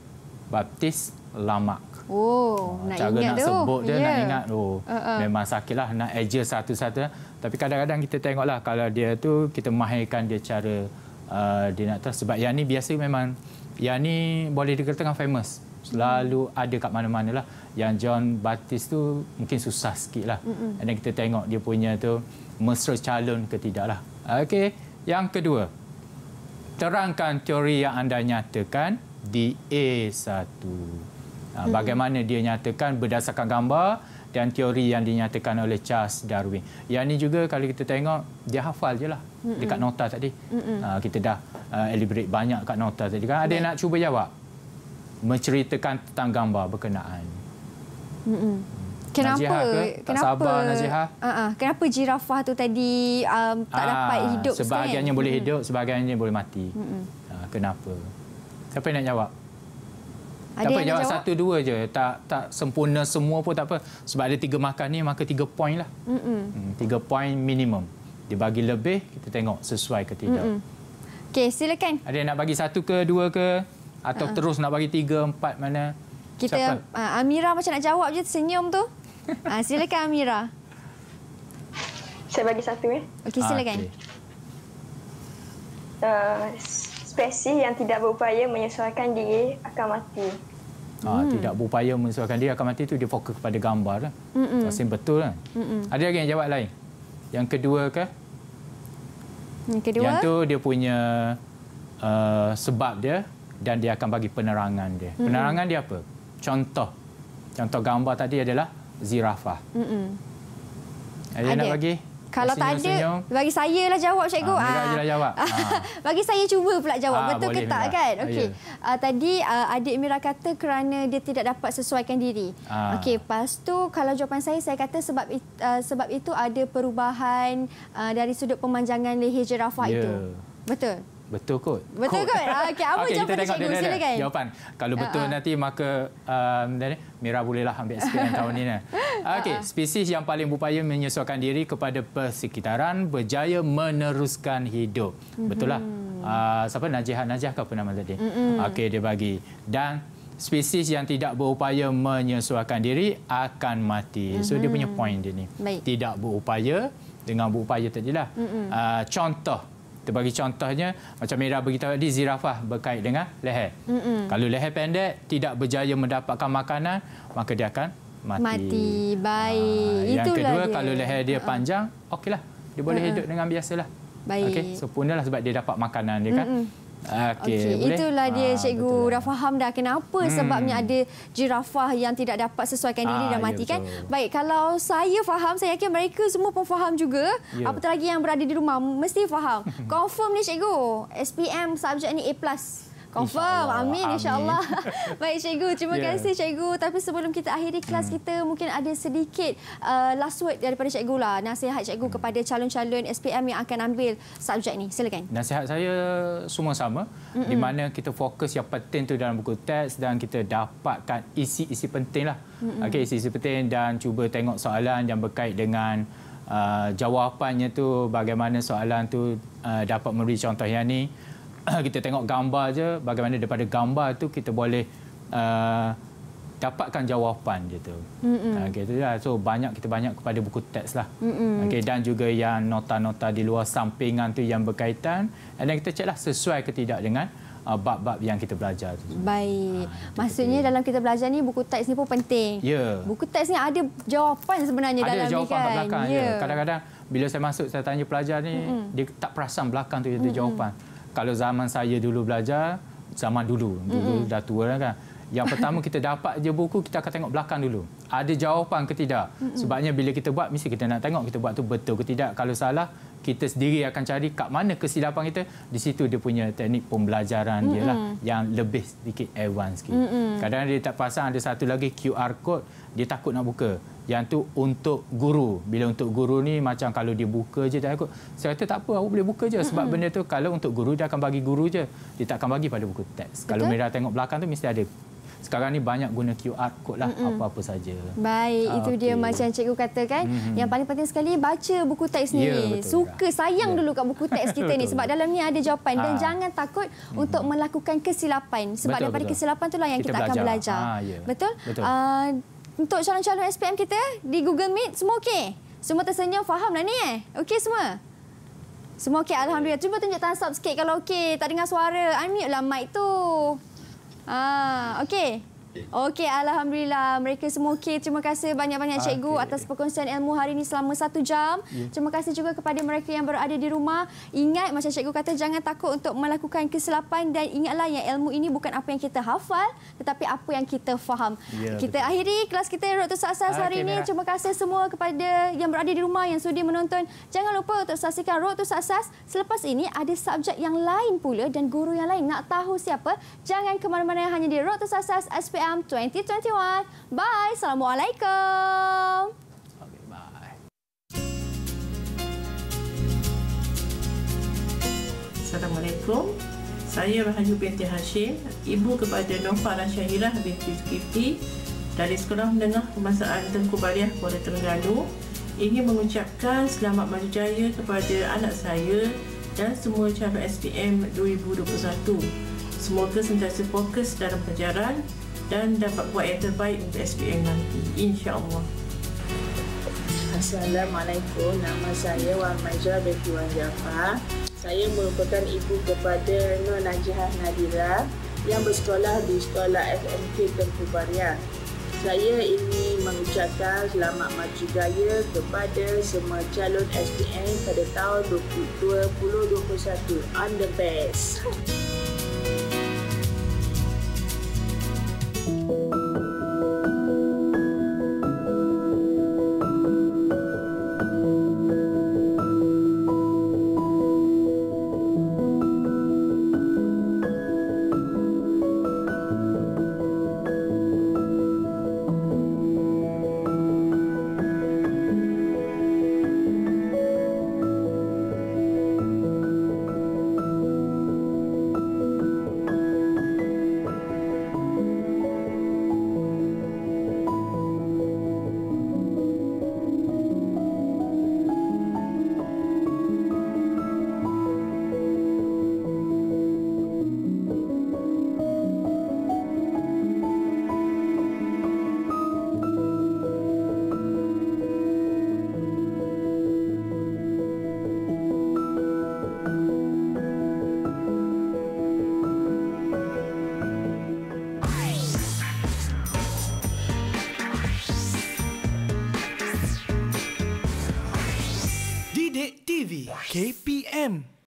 Baptist lamak. Oh, ah, nak Cara ingat nak tu. sebut dia, yeah. nak ya. ingat. Oh, uh -uh. Memang sakitlah nak adjust satu-satu. Tapi kadang-kadang kita tengoklah kalau dia tu kita mahirkan dia cara uh, dia nak tahu. Sebab yang ni biasa memang, yang ni boleh dikatakan famous. Selalu mm. ada kat mana-mana lah. Yang John Baptist tu mungkin susah sikit lah. Mm -mm. Dan kita tengok dia punya tu mesra calon ke tidak lah. Okey, yang kedua. Terangkan teori yang anda nyatakan di A1. Ha, bagaimana dia nyatakan berdasarkan gambar dan teori yang dinyatakan oleh Charles Darwin. Yang ini juga kalau kita tengok, dia hafal je lah dekat nota tadi. Ha, kita dah uh, elaborate banyak kat nota tadi. Kan? Ada yang nak cuba jawab? Menceritakan tentang gambar berkenaan. Mm Kenapa? Najihah ke? Tak kenapa, sabar Najihah. Uh -uh. Kenapa jirafah tu tadi um, tak ah, dapat hidup? Sebahagiannya kan? boleh hidup, mm -hmm. sebahagiannya boleh mati. Mm kenapa? Siapa yang nak jawab? Ada tak apa, jawab satu dua je. Tak tak sempurna semua pun tak apa. Sebab ada tiga markah ni, maka tiga poin lah. Mm-mm. Hmm, tiga poin minimum. Dibagi lebih, kita tengok sesuai ke tidak. Okey, silakan. Ada yang nak bagi satu ke, dua ke? Atau uh terus nak bagi tiga, empat mana? Kita Siapa? Uh, Amira macam nak jawab je, senyum tu. Uh, silakan Amira. Saya bagi satu eh. Okey, silakan. Okay. Uh, spesies yang tidak berupaya menyesuaikan diri akan mati. Ha, hmm. Tidak berupaya menyesuaikan diri akan mati itu dia fokus kepada gambar. Mm -mm. Betul kan? Mm -mm. Ada lagi yang jawab lain? Yang kedua ke? Yang kedua? Yang tu dia punya uh, sebab dia dan dia akan bagi penerangan dia. Mm -mm. Penerangan dia apa? Contoh. Contoh gambar tadi adalah zirafah. Mm -mm. Ada, Ada nak bagi? Kalau tak ada, bagi saya lah jawab cikgu. Ha, ha. Ha. bagi saya cuba pula jawab. Ha, Betul boleh, ke tak Mira. kan? Ah, Okey. Yeah. Ya. tadi ah, adik Mira kata kerana dia tidak dapat sesuaikan diri. Ha. Okey, lepas tu kalau jawapan saya saya kata sebab sebab itu ada perubahan dari sudut pemanjangan leher jerafah yeah. itu. Betul. Betul kot. Betul kot. Ah, okey, apa okay, jawapan Encik Gu? Dia, dia, dia. Jawapan. Kalau betul uh ah, -huh. Ah. nanti maka uh, Mira bolehlah ambil SPM tahun ini. Okey, uh -huh. spesies yang paling berupaya menyesuaikan diri kepada persekitaran berjaya meneruskan hidup. Mm -hmm. Betul lah. Uh, siapa? Najihah najihah ke apa nama tadi? Mm -hmm. Okey, dia bagi. Dan spesies yang tidak berupaya menyesuaikan diri akan mati. Mm -hmm. So, dia punya point dia ni. Baik. Tidak berupaya dengan berupaya tadilah. Mm -hmm. uh, Contoh. Kita bagi contohnya macam Mira beritahu tadi zirafah berkait dengan leher. Mm-mm. Kalau leher pendek tidak berjaya mendapatkan makanan maka dia akan mati. Mati. Ah, Baik. Ha, yang Itulah kedua dia. kalau leher dia panjang okeylah dia boleh uh-huh. hidup dengan biasalah. Baik. Okey, sempurnalah sebab dia dapat makanan dia kan. Mm-mm. Okey, okay. itulah dia ha, cikgu. Betul. Dah faham dah kenapa hmm. sebabnya ada jirafah yang tidak dapat sesuaikan diri ha, dan mati ah, ya, kan? Baik, kalau saya faham, saya yakin mereka semua pun faham juga. Ya. Apatah lagi yang berada di rumah mesti faham. Confirm ni cikgu, SPM subjek ni A+. Confirm. Insya Amin, Amin. insyaAllah. Baik, Cikgu. Terima yeah. kasih, Cikgu. Tapi sebelum kita akhiri kelas hmm. kita, mungkin ada sedikit uh, last word daripada Cikgu. Lah. Nasihat Cikgu hmm. kepada calon-calon SPM yang akan ambil subjek ini. Silakan. Nasihat saya semua sama. Mm -mm. Di hmm. mana kita fokus yang penting tu dalam buku teks dan kita dapatkan isi-isi penting. Lah. Mm -mm. Okey, isi-isi penting dan cuba tengok soalan yang berkait dengan uh, jawapannya tu bagaimana soalan tu uh, dapat memberi contoh yang ni. kita tengok gambar aja, bagaimana daripada gambar tu kita boleh uh, dapatkan jawapan je tu. Okey ah, tu lah. So banyak kita banyak kepada buku teks lah. Okey dan juga yang nota-nota di luar sampingan tu yang berkaitan dan kita ceklah sesuai ke tidak dengan uh, bab-bab yang kita belajar tu. Baik. Ha, Maksudnya itu. dalam kita belajar ni buku teks ni pun penting. Ya. Buku teks ni ada jawapan sebenarnya ada dalam jawapan ni kan. Ada jawapan belakang ya. ya. Kadang-kadang bila saya masuk saya tanya pelajar ni mm-hmm. dia tak perasan belakang tu ada mm-hmm. jawapan kalau zaman saya dulu belajar, zaman dulu, dulu mm-hmm. dah tua kan. Yang pertama kita dapat je buku, kita akan tengok belakang dulu. Ada jawapan ke tidak. Sebabnya bila kita buat, mesti kita nak tengok kita buat tu betul ke tidak. Kalau salah, kita sendiri akan cari kat mana kesilapan kita di situ dia punya teknik pembelajaran dia lah yang lebih sedikit advance sikit mm-hmm. kadang dia tak pasang ada satu lagi QR code dia takut nak buka yang tu untuk guru bila untuk guru ni macam kalau dia buka je tak takut saya kata tak apa aku boleh buka je sebab mm-hmm. benda tu kalau untuk guru dia akan bagi guru je dia tak akan bagi pada buku teks Betul? kalau mira tengok belakang tu mesti ada sekarang ni banyak guna QR code lah mm -mm. apa-apa saja. Baik, itu okay. Ah, dia macam cikgu kata kan. Mm -hmm. Yang paling penting sekali baca buku teks ni. Yeah, ya, Suka juga. sayang yeah. dulu kat buku teks kita ni sebab dalam ni ada jawapan ha. dan ah. jangan takut mm -hmm. untuk melakukan kesilapan sebab betul, daripada betul. kesilapan itulah yang kita, kita akan belajar. belajar. Ha, yeah. Ya. Betul? betul. Uh, untuk calon-calon SPM kita di Google Meet semua okey. Semua tersenyum faham lah ni eh. Okey semua. Semua okey alhamdulillah. Cuba tunjuk thumbs up sikit kalau okey. Tak dengar suara. Unmute lah mic tu. Ah, okey. Okey, Alhamdulillah. Mereka semua okey. Terima kasih banyak-banyak ah, cikgu atas perkongsian ilmu hari ini selama satu jam. Yeah. Terima kasih juga kepada mereka yang berada di rumah. Ingat macam cikgu kata, jangan takut untuk melakukan kesilapan dan ingatlah yang ilmu ini bukan apa yang kita hafal tetapi apa yang kita faham. Yeah, kita betul. akhiri kelas kita Rokto Sukses hari okay, ini. Merah. Terima kasih semua kepada yang berada di rumah yang sudi menonton. Jangan lupa untuk saksikan Rokto Sukses. Selepas ini ada subjek yang lain pula dan guru yang lain. Nak tahu siapa? Jangan ke mana-mana hanya di Rokto Sukses SPM UPM 2021. Bye. Assalamualaikum. Assalamualaikum. Saya Rahayu binti Hashim, ibu kepada Nova Rasyahirah binti Zulkifli dari Sekolah Menengah Kemasaan Tengku Baliah Kuala Terengganu ingin mengucapkan selamat maju jaya kepada anak saya dan semua calon SPM 2021. Semoga sentiasa fokus dalam pelajaran dan dapat buat yang terbaik untuk SPM nanti. InsyaAllah. Assalamualaikum. Nama saya Wan Majah binti Wan Jafar. Saya merupakan ibu kepada Nur Najihah Nadira yang bersekolah di Sekolah FMK Tengku Baria. Saya ini mengucapkan selamat maju gaya kepada semua calon SPM pada tahun 2021. On the best!